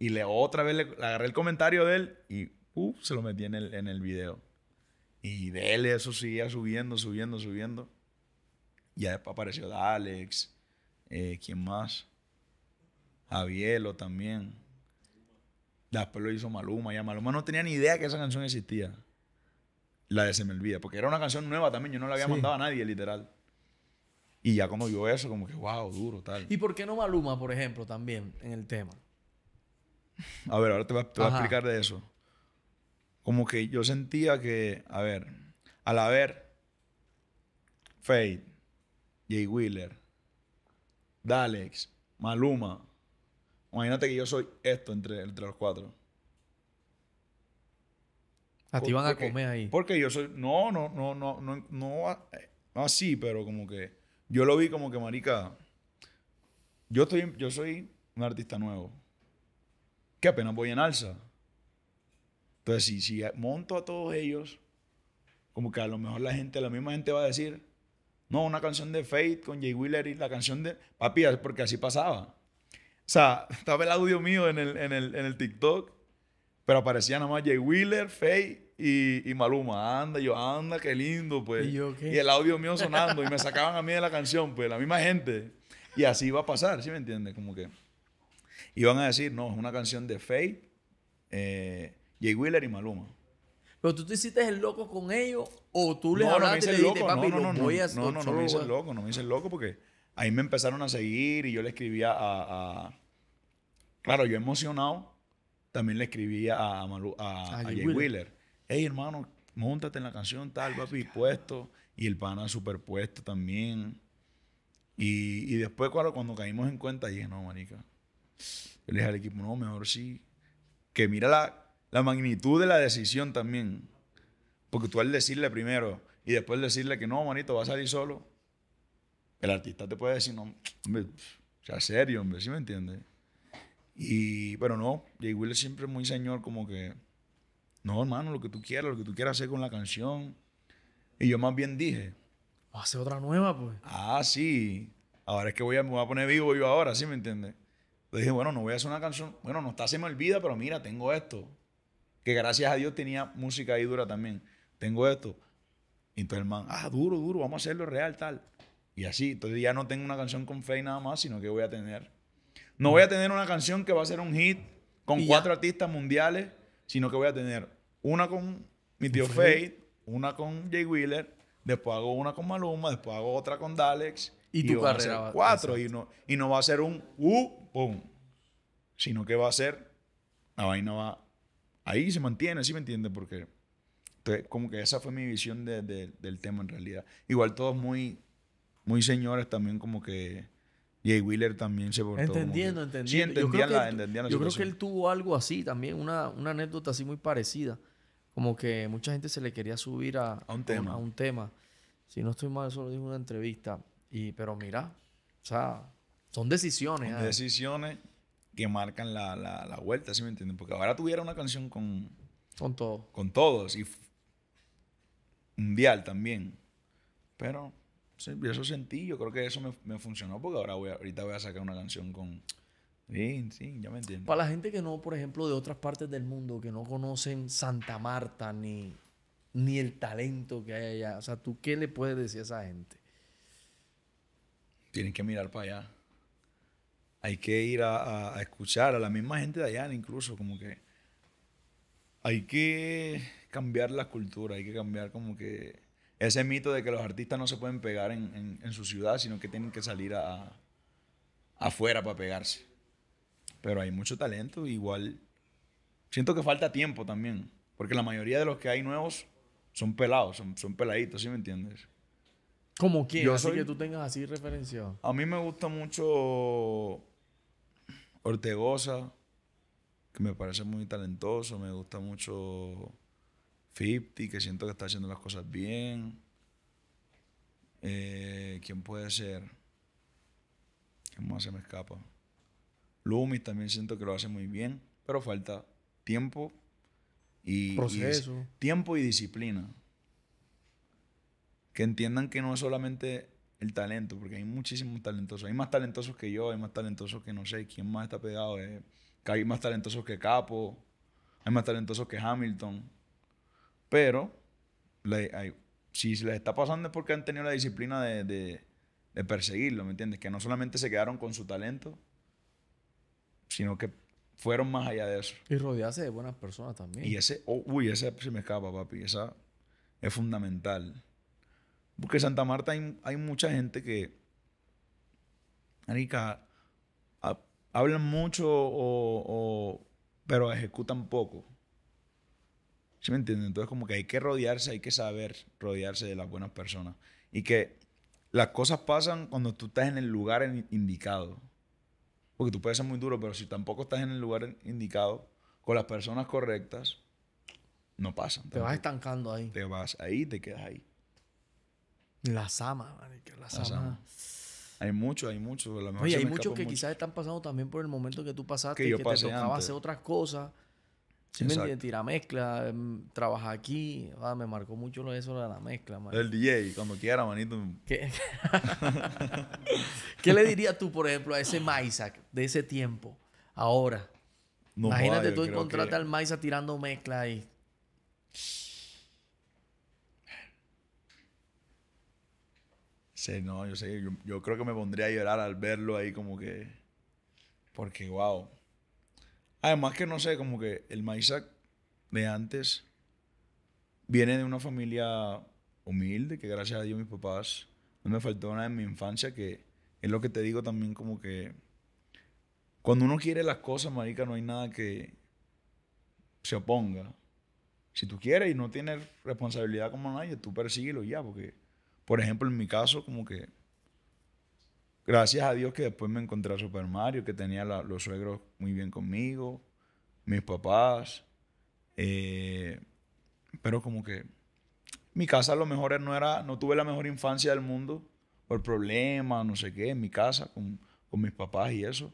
y le otra vez le, agarré el comentario de él y uh, se lo metí en el, en video. Y de él eso seguía subiendo, subiendo, subiendo. Y después apareció Alex, eh, ¿quién más? Javielo también. Después lo hizo Maluma. Ya Maluma no tenía ni idea que esa canción existía la de Se me olvida, porque era una canción nueva también, yo no la había mandado a nadie, literal. Y ya como yo eso, como que, wow, duro, tal. ¿Y por qué no Maluma, por ejemplo, también en el tema? A ver, ahora te voy a, explicar de eso. Como que yo sentía que, a ver, al haber Fade, Jay Wheeler, Dalex, Maluma, imagínate que yo soy esto entre, entre los cuatro. A ti van a comer ahí. Porque yo soy. No, no, no, no, no, no, así, pero como que. Yo lo vi como que, marica. Yo, estoy, yo soy un artista nuevo. Que apenas voy en alza. Entonces, si, si monto a todos ellos, como que a lo mejor la gente, la misma gente va a decir. No, una canción de Fate con Jay Wheeler y la canción de. Papi, porque así pasaba. O sea, estaba el audio mío en el, en el, en el TikTok pero aparecía nada más Jay Wheeler, Faye y, Maluma. Anda, yo, anda, qué lindo, pues. ¿Y, yo, y el audio mío sonando. y me sacaban a mí de la canción, pues, la misma gente. Y así iba a pasar, ¿sí me entiendes? Como que iban a decir, no, es una canción de Faye, eh, Jay Wheeler y Maluma. ¿Pero tú te hiciste el loco con ellos o tú le hablaste y papi, no, voy a No, no, no me hice el loco, no me hice el loco porque ahí me empezaron a seguir y yo le escribía a... Claro, yo emocionado también le escribía a, Jay, Wheeler. Hey, hermano, montate en la canción tal, papi, puesto. Y el pana superpuesto también. Y, después, cuando caímos en cuenta, dije, no, manica. le dije al equipo, no, mejor sí. Que mira la, magnitud de la decisión también. Porque tú al decirle primero y después decirle que no, manito, va a salir solo, el artista te puede decir, no, hombre, sea serio, hombre, ¿sí me entiendes? Y, pero no, Jay Will es siempre muy señor, como que, no, hermano, lo que tú quieras, lo que tú quieras hacer con la canción. Y yo más bien dije, a hacer otra nueva, pues. Ah, sí. Ahora es que voy a, me voy a poner vivo yo ahora, ¿sí me entiendes? Entonces dije, bueno, no voy a hacer una canción. Bueno, no está, se me olvida, pero mira, tengo esto. Que gracias a Dios tenía música ahí dura también. Tengo esto. Y entonces el ah, duro, duro, vamos a hacerlo real, tal. Y así, entonces ya no tengo una canción con y nada más, sino que voy a tener no voy a tener una canción que va a ser un hit con cuatro artistas mundiales, sino que voy a tener una con mi tío Fate, una con Jay Wheeler, después hago una con Maluma, después hago otra con Dalex. Y, carrera. cuatro. Y no, y no va a ser un uh, pum. Sino que va a ser. La vaina va. Ahí se mantiene, ¿sí me entiende? Porque. Entonces, como que esa fue mi visión de, del tema en realidad. Igual todos muy. Muy señores también, como que. Jay Wheeler también se portó. Entendiendo, entendiendo. Sí, entendían yo creo, que, yo creo que él tuvo algo así también, una, anécdota así muy parecida. Como que mucha gente se le quería subir a, un, tema. Si no estoy mal, eso lo dijo en una entrevista. Y, pero mira, o sea, son decisiones. Son ah. decisiones que marcan la, vuelta, ¿sí me entienden? Porque ahora tuviera una canción con... Con todos. Con todos. Y mundial también. Pero Sí, eso sentí, yo creo que eso me, funcionó porque ahora voy a, ahorita voy a sacar una canción con... Sí, sí, ya me entiendo. Para la gente que no, por ejemplo, de otras partes del mundo, que no conocen Santa Marta ni, ni el talento que hay allá, o sea, ¿tú qué le puedes decir a esa gente? Tienen que mirar para allá. Hay que ir a escuchar a la misma gente de allá, incluso como que... Hay que cambiar la cultura, hay que cambiar como que ese mito de que los artistas no se pueden pegar en, su ciudad, sino que tienen que salir afuera para pegarse. Pero hay mucho talento, igual siento que falta tiempo también, porque la mayoría de los que hay nuevos son pelados, son, peladitos, ¿sí me entiendes? Como quien. así que tú tengas así referenciado. A mí me gusta mucho Ortegoza, que me parece muy talentoso, me gusta mucho 50, que siento que está haciendo las cosas bien. Eh, ¿Quién puede ser? ¿Quién más se me escapa? Loomis, también siento que lo hace muy bien, pero falta tiempo y, Proceso. tiempo y disciplina. Que entiendan que no es solamente el talento, porque hay muchísimos talentosos. Hay más talentosos que yo, hay más talentosos que no sé quién más está pegado. Eh, hay más talentosos que Capo, hay más talentosos que Hamilton. Pero le, se si les está pasando es porque han tenido la disciplina de, perseguirlo, ¿me entiendes? Que no solamente se quedaron con su talento, sino que fueron más allá de eso. Y rodearse de buenas personas también. Y ese, oh, uy, ese se me escapa, papi. Esa es fundamental. Porque en Santa Marta hay, mucha gente que, Arica, hablan mucho, pero ejecutan poco. Entonces como que hay que rodearse, hay que saber rodearse de las buenas personas. Y que las cosas pasan cuando tú estás en el lugar indicado. Porque tú puedes ser muy duro, pero si tampoco estás en el lugar indicado, con las personas correctas, no pasan. Te vas estancando ahí. Te vas ahí, te quedas ahí. Las amas, man. Hay mucho, hay mucho. Oye, hay muchos que quizás están pasando también por el momento que tú pasaste, que, yo que te tocaba hacer otras cosas Tira mezcla, em, trabaja aquí. Ah, me marcó mucho lo de eso de la mezcla, El DJ, cuando quiera, manito. ¿Qué? le dirías tú, por ejemplo, a ese Maisac de ese tiempo, ahora? Imagínate tú encontrarte al Maisac tirando mezcla ahí. Sí, no, yo sé, yo creo que me pondría a llorar al verlo ahí como que... Porque, wow, Además que no sé, como que el Maizac de antes viene de una familia humilde, que gracias a Dios mis papás no me faltó nada en mi infancia, que es lo que te digo también como que cuando uno quiere las cosas, marica, no hay nada que se oponga. Si tú quieres y no tienes responsabilidad como nadie, tú persíguelo ya, porque, por ejemplo, en mi caso, como que Gracias a Dios que después me encontré a Super Mario, que tenía los suegros muy bien conmigo, mis papás. Eh, pero como que mi casa a lo mejor no era, no tuve la mejor infancia del mundo por problemas, no sé qué, en mi casa con, mis papás y eso.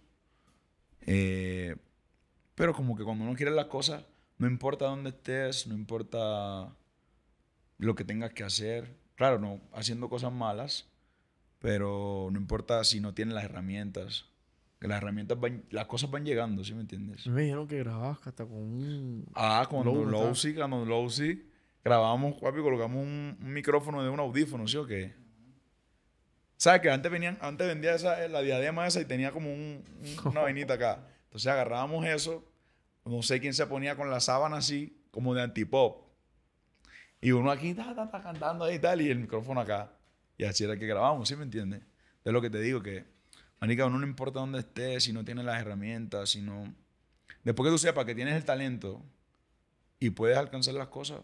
Eh, pero como que cuando uno quiere las cosas, no importa dónde estés, no importa lo que tengas que hacer. Claro, no haciendo cosas malas, pero no importa si no tienen las herramientas. las herramientas van, las cosas van llegando, ¿sí me entiendes? Me dijeron que grababas hasta con un. Ah, con lo con Grabamos, papi, colocamos un, micrófono de un audífono, ¿sí o qué? ¿Sabes que antes venían, antes vendía la diadema esa y tenía como una vainita acá. Entonces agarrábamos eso, no sé quién se ponía con la sábana así, como de antipop. Y uno aquí está cantando ahí tal, y el micrófono acá. Y así era que grabamos, ¿sí me entiendes? de lo que te digo, que, manica, uno no importa dónde estés, si no tienes las herramientas, si no... Después que tú sepas que tienes el talento y puedes alcanzar las cosas,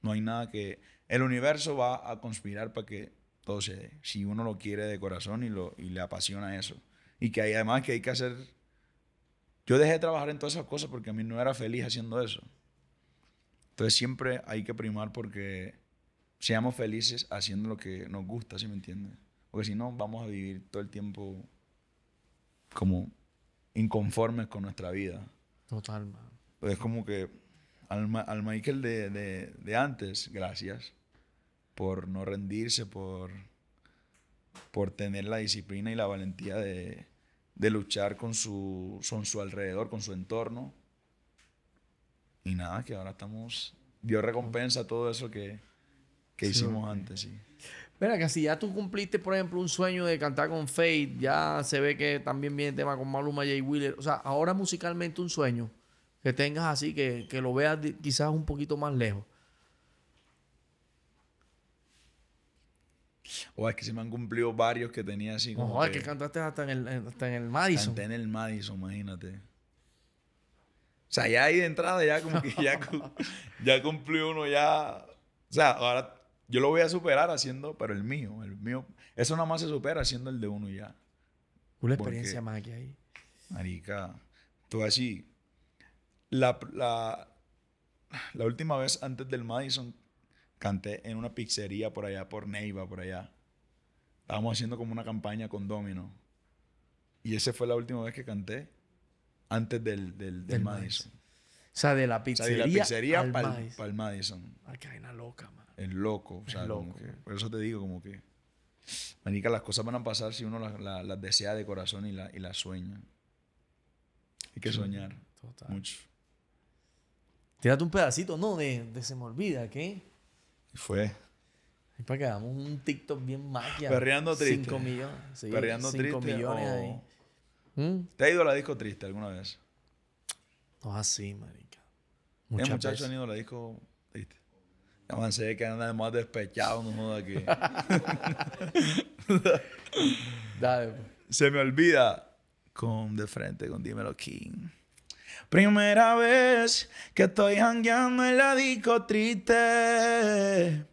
no hay nada que... El universo va a conspirar para que todo se dé, si uno lo quiere de corazón y, lo, y le apasiona eso. Y que hay, además que hay que hacer... Yo dejé de trabajar en todas esas cosas porque a mí no era feliz haciendo eso. Entonces siempre hay que primar porque seamos felices haciendo lo que nos gusta, ¿sí me entiendes? Porque si no, vamos a vivir todo el tiempo como inconformes con nuestra vida. Total, man. Pues es como que al, Michael de, de, antes, gracias por no rendirse, por, por tener la disciplina y la valentía de, de luchar con su, con su alrededor, con su entorno. Y nada, que ahora estamos... Dios recompensa todo eso que, que hicimos antes, sí. Mira, que si ya tú cumpliste, por ejemplo, un sueño de cantar con Faith, ya se ve que también viene el tema con Maluma, J. Wheeler. O sea, ahora musicalmente un sueño que tengas así, que, lo veas quizás un poquito más lejos. O es que se me han cumplido varios que tenía así O que, cantaste hasta en, el, en el Madison. Canté en el Madison, imagínate. O sea, ya ahí de entrada, ya como que ya, ya cumplió uno, ya. O sea, ahora yo lo voy a superar haciendo, pero el mío, el mío. Eso nada más se supera haciendo el de uno ya. Una experiencia más que ahí. Marica, tú así. La, la, la última vez antes del Madison canté en una pizzería por allá, por Neiva, por allá. Estábamos haciendo como una campaña con Domino. Y esa fue la última vez que canté antes del, del, del, Madison de la pizzería, o sea, de la pizzería al el Madison. Ay, qué loca, man. Es loco. O sea, loco, por eso te digo, como que. Manica, las cosas van a pasar si uno las, desea de corazón y, las sueña. Hay que soñar. Total. Mucho. Tírate un pedacito, ¿no? De, Se Me Olvida, ¿qué? Y fue. Y para que hagamos un TikTok bien magia. Perreando triste. 5 millones. Sí, Perreando cinco triste. millones ahí. ¿Mm? ¿Te ha ido a la disco triste alguna vez? No, así, María el muchacho ha ido la disco, ¿viste? Avancé que anda más despechado, no joda aquí. Dale. Pues. Se me olvida con de frente, con Dímelo King. Primera vez que estoy hangueando en la disco triste.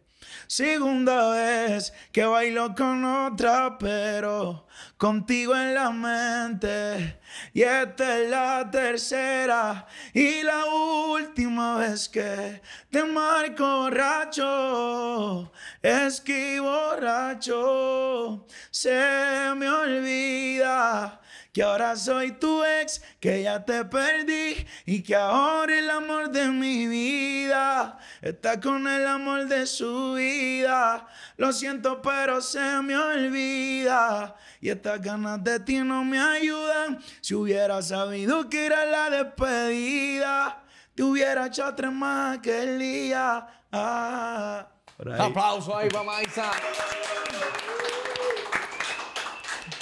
Segunda vez que bailo con otra, pero contigo en la mente. Y esta es la tercera y la última vez que te marco borracho. Es borracho se me olvida que ahora soy tu ex, que ya te perdí y que ahora el amor de mi vida está con el amor de su vida. Lo siento, pero se me olvida y estas ganas de ti no me ayudan. Si hubiera sabido que era la despedida, te hubiera hecho tres más que el día. Ah, Aplauso ahí para Maisa.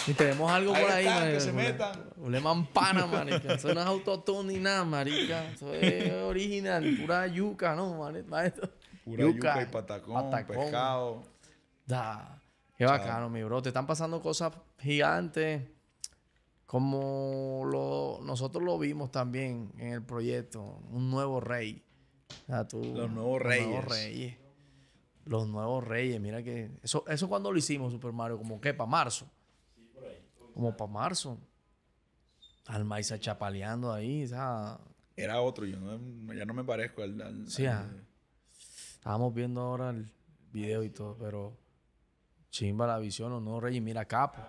Y tenemos algo por ahí, están, marica. Que se metan. Un manpana, pana, marica. Eso no es autotune ni nada, marica. Eso es original, pura yuca, ¿no, marica? Pura yuca, y patacón, pescado. Da. Qué bacano, mi bro. Te están pasando cosas gigantes. Como lo, nosotros lo vimos también en el proyecto. Un nuevo rey. los nuevos reyes. Los nuevos reyes. Los nuevos reyes. Mira que... Eso, eso cuando lo hicimos, Super Mario. Como que para marzo como para marzo. Al maíz chapaleando ahí, Era otro, yo no, ya no me parezco al. sí, ah. estábamos viendo ahora el video y todo, pero chimba la visión o no, Rey, mira capo.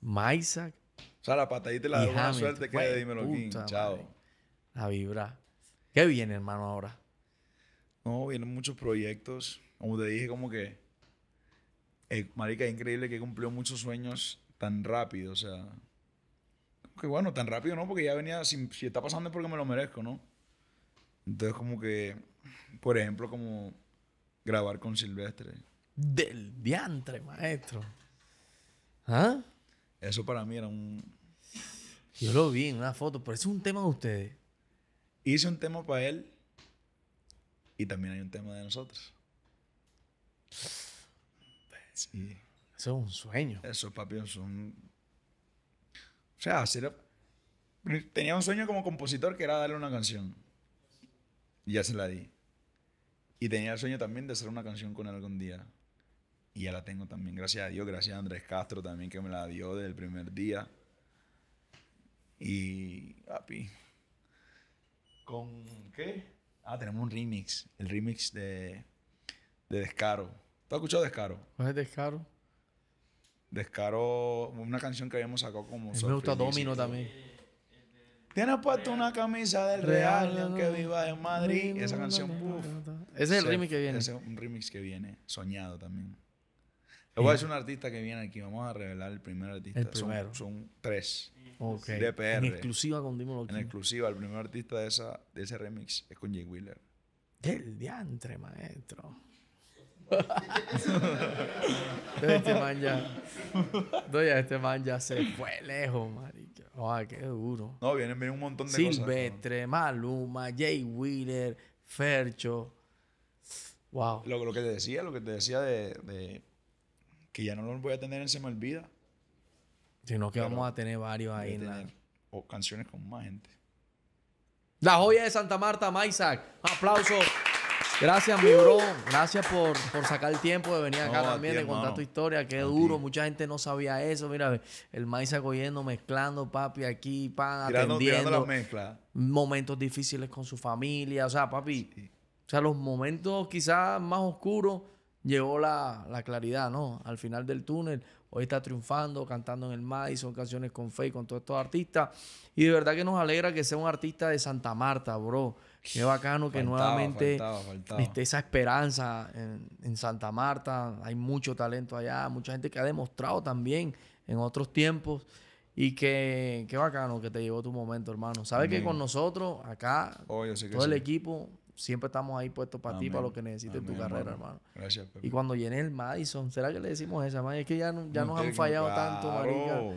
Maiza. O sea, la patadita la de una suerte que dímelo aquí. Chao. La vibra. ¿Qué viene, hermano, ahora? No, vienen muchos proyectos. Como te dije, como que. Eh, marica, es increíble que cumplió muchos sueños tan rápido, o sea. que bueno, tan rápido no, porque ya venía, si, está pasando es porque me lo merezco, ¿no? Entonces, como que, por ejemplo, como grabar con Silvestre. Del diantre, maestro. ¿Ah? Eso para mí era un. Yo lo vi en una foto, pero es un tema de ustedes. Hice un tema para él y también hay un tema de nosotros. Sí. Pues, eso es un sueño. Eso, papi, son O sea, tenía un sueño como compositor que era darle una canción. Y ya se la di. Y tenía el sueño también de hacer una canción con él algún día. Y ya la tengo también, gracias a Dios, gracias a Andrés Castro también que me la dio desde el primer día. Y, papi, ¿con qué? Ah, tenemos un remix, el remix de, de Descaro. ¿Tú has escuchado Descaro? ¿Cuál es Descaro? Descaro, una canción que habíamos sacado como. Me gusta Domino también. Tienes puesto una camisa del Real, aunque viva en Madrid. Esa canción, puff. Ese es el remix que viene. Ese es un remix que viene, soñado también. Luego voy un artista que viene aquí. Vamos a revelar el primer artista. El primero. Son, tres. Okay. En exclusiva con Dímelo En exclusiva. El primer artista de, esa, de ese remix es con Jay Wheeler. Del diantre, maestro. este man ya. este man ya se fue lejos, marica. oh, qué duro. No, vienen, un montón de cosas. Silvestre, Maluma, Jay Wheeler, Fercho. Wow. Lo, que te decía, lo que te decía de, que ya no lo voy a tener en Se Me Olvida. Sino que vamos a tener varios ahí. O canciones con más gente. La joya de Santa Marta, Maisac. Aplauso. Gracias, mi bro. Gracias por, por sacar el tiempo de venir acá también, de contar tu historia. Qué duro. Mucha gente no sabía eso. Mira, el maíz acogiendo, mezclando, papi, aquí, pan, atendiendo. Momentos difíciles con su familia. O sea, papi, o sea, los momentos quizás más oscuros, llegó la, la claridad, ¿no? Al final del túnel. Hoy está triunfando, cantando en el Son canciones con y con todos estos artistas. Y de verdad que nos alegra que sea un artista de Santa Marta, bro Qué bacano que nuevamente viste esa esperanza en, Santa Marta. Hay mucho talento allá, mucha gente que ha demostrado también en otros tiempos. Y que qué bacano que te llegó tu momento, hermano. Sabes que con nosotros, acá, todo el equipo, siempre estamos ahí puestos para ti, para lo que necesites en tu carrera, hermano. Gracias, Pepe. Y cuando llené el Madison, ¿será que le decimos esa? hermano? Es que ya, ya nos han fallado tanto, marica.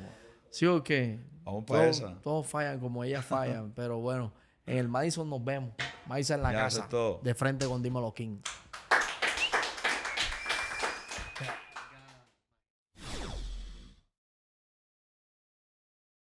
¿Sí o qué? Vamos para Todos fallan como ellas fallan, pero bueno. En el Madison nos vemos. Madison en la casa. De frente con Dimo King.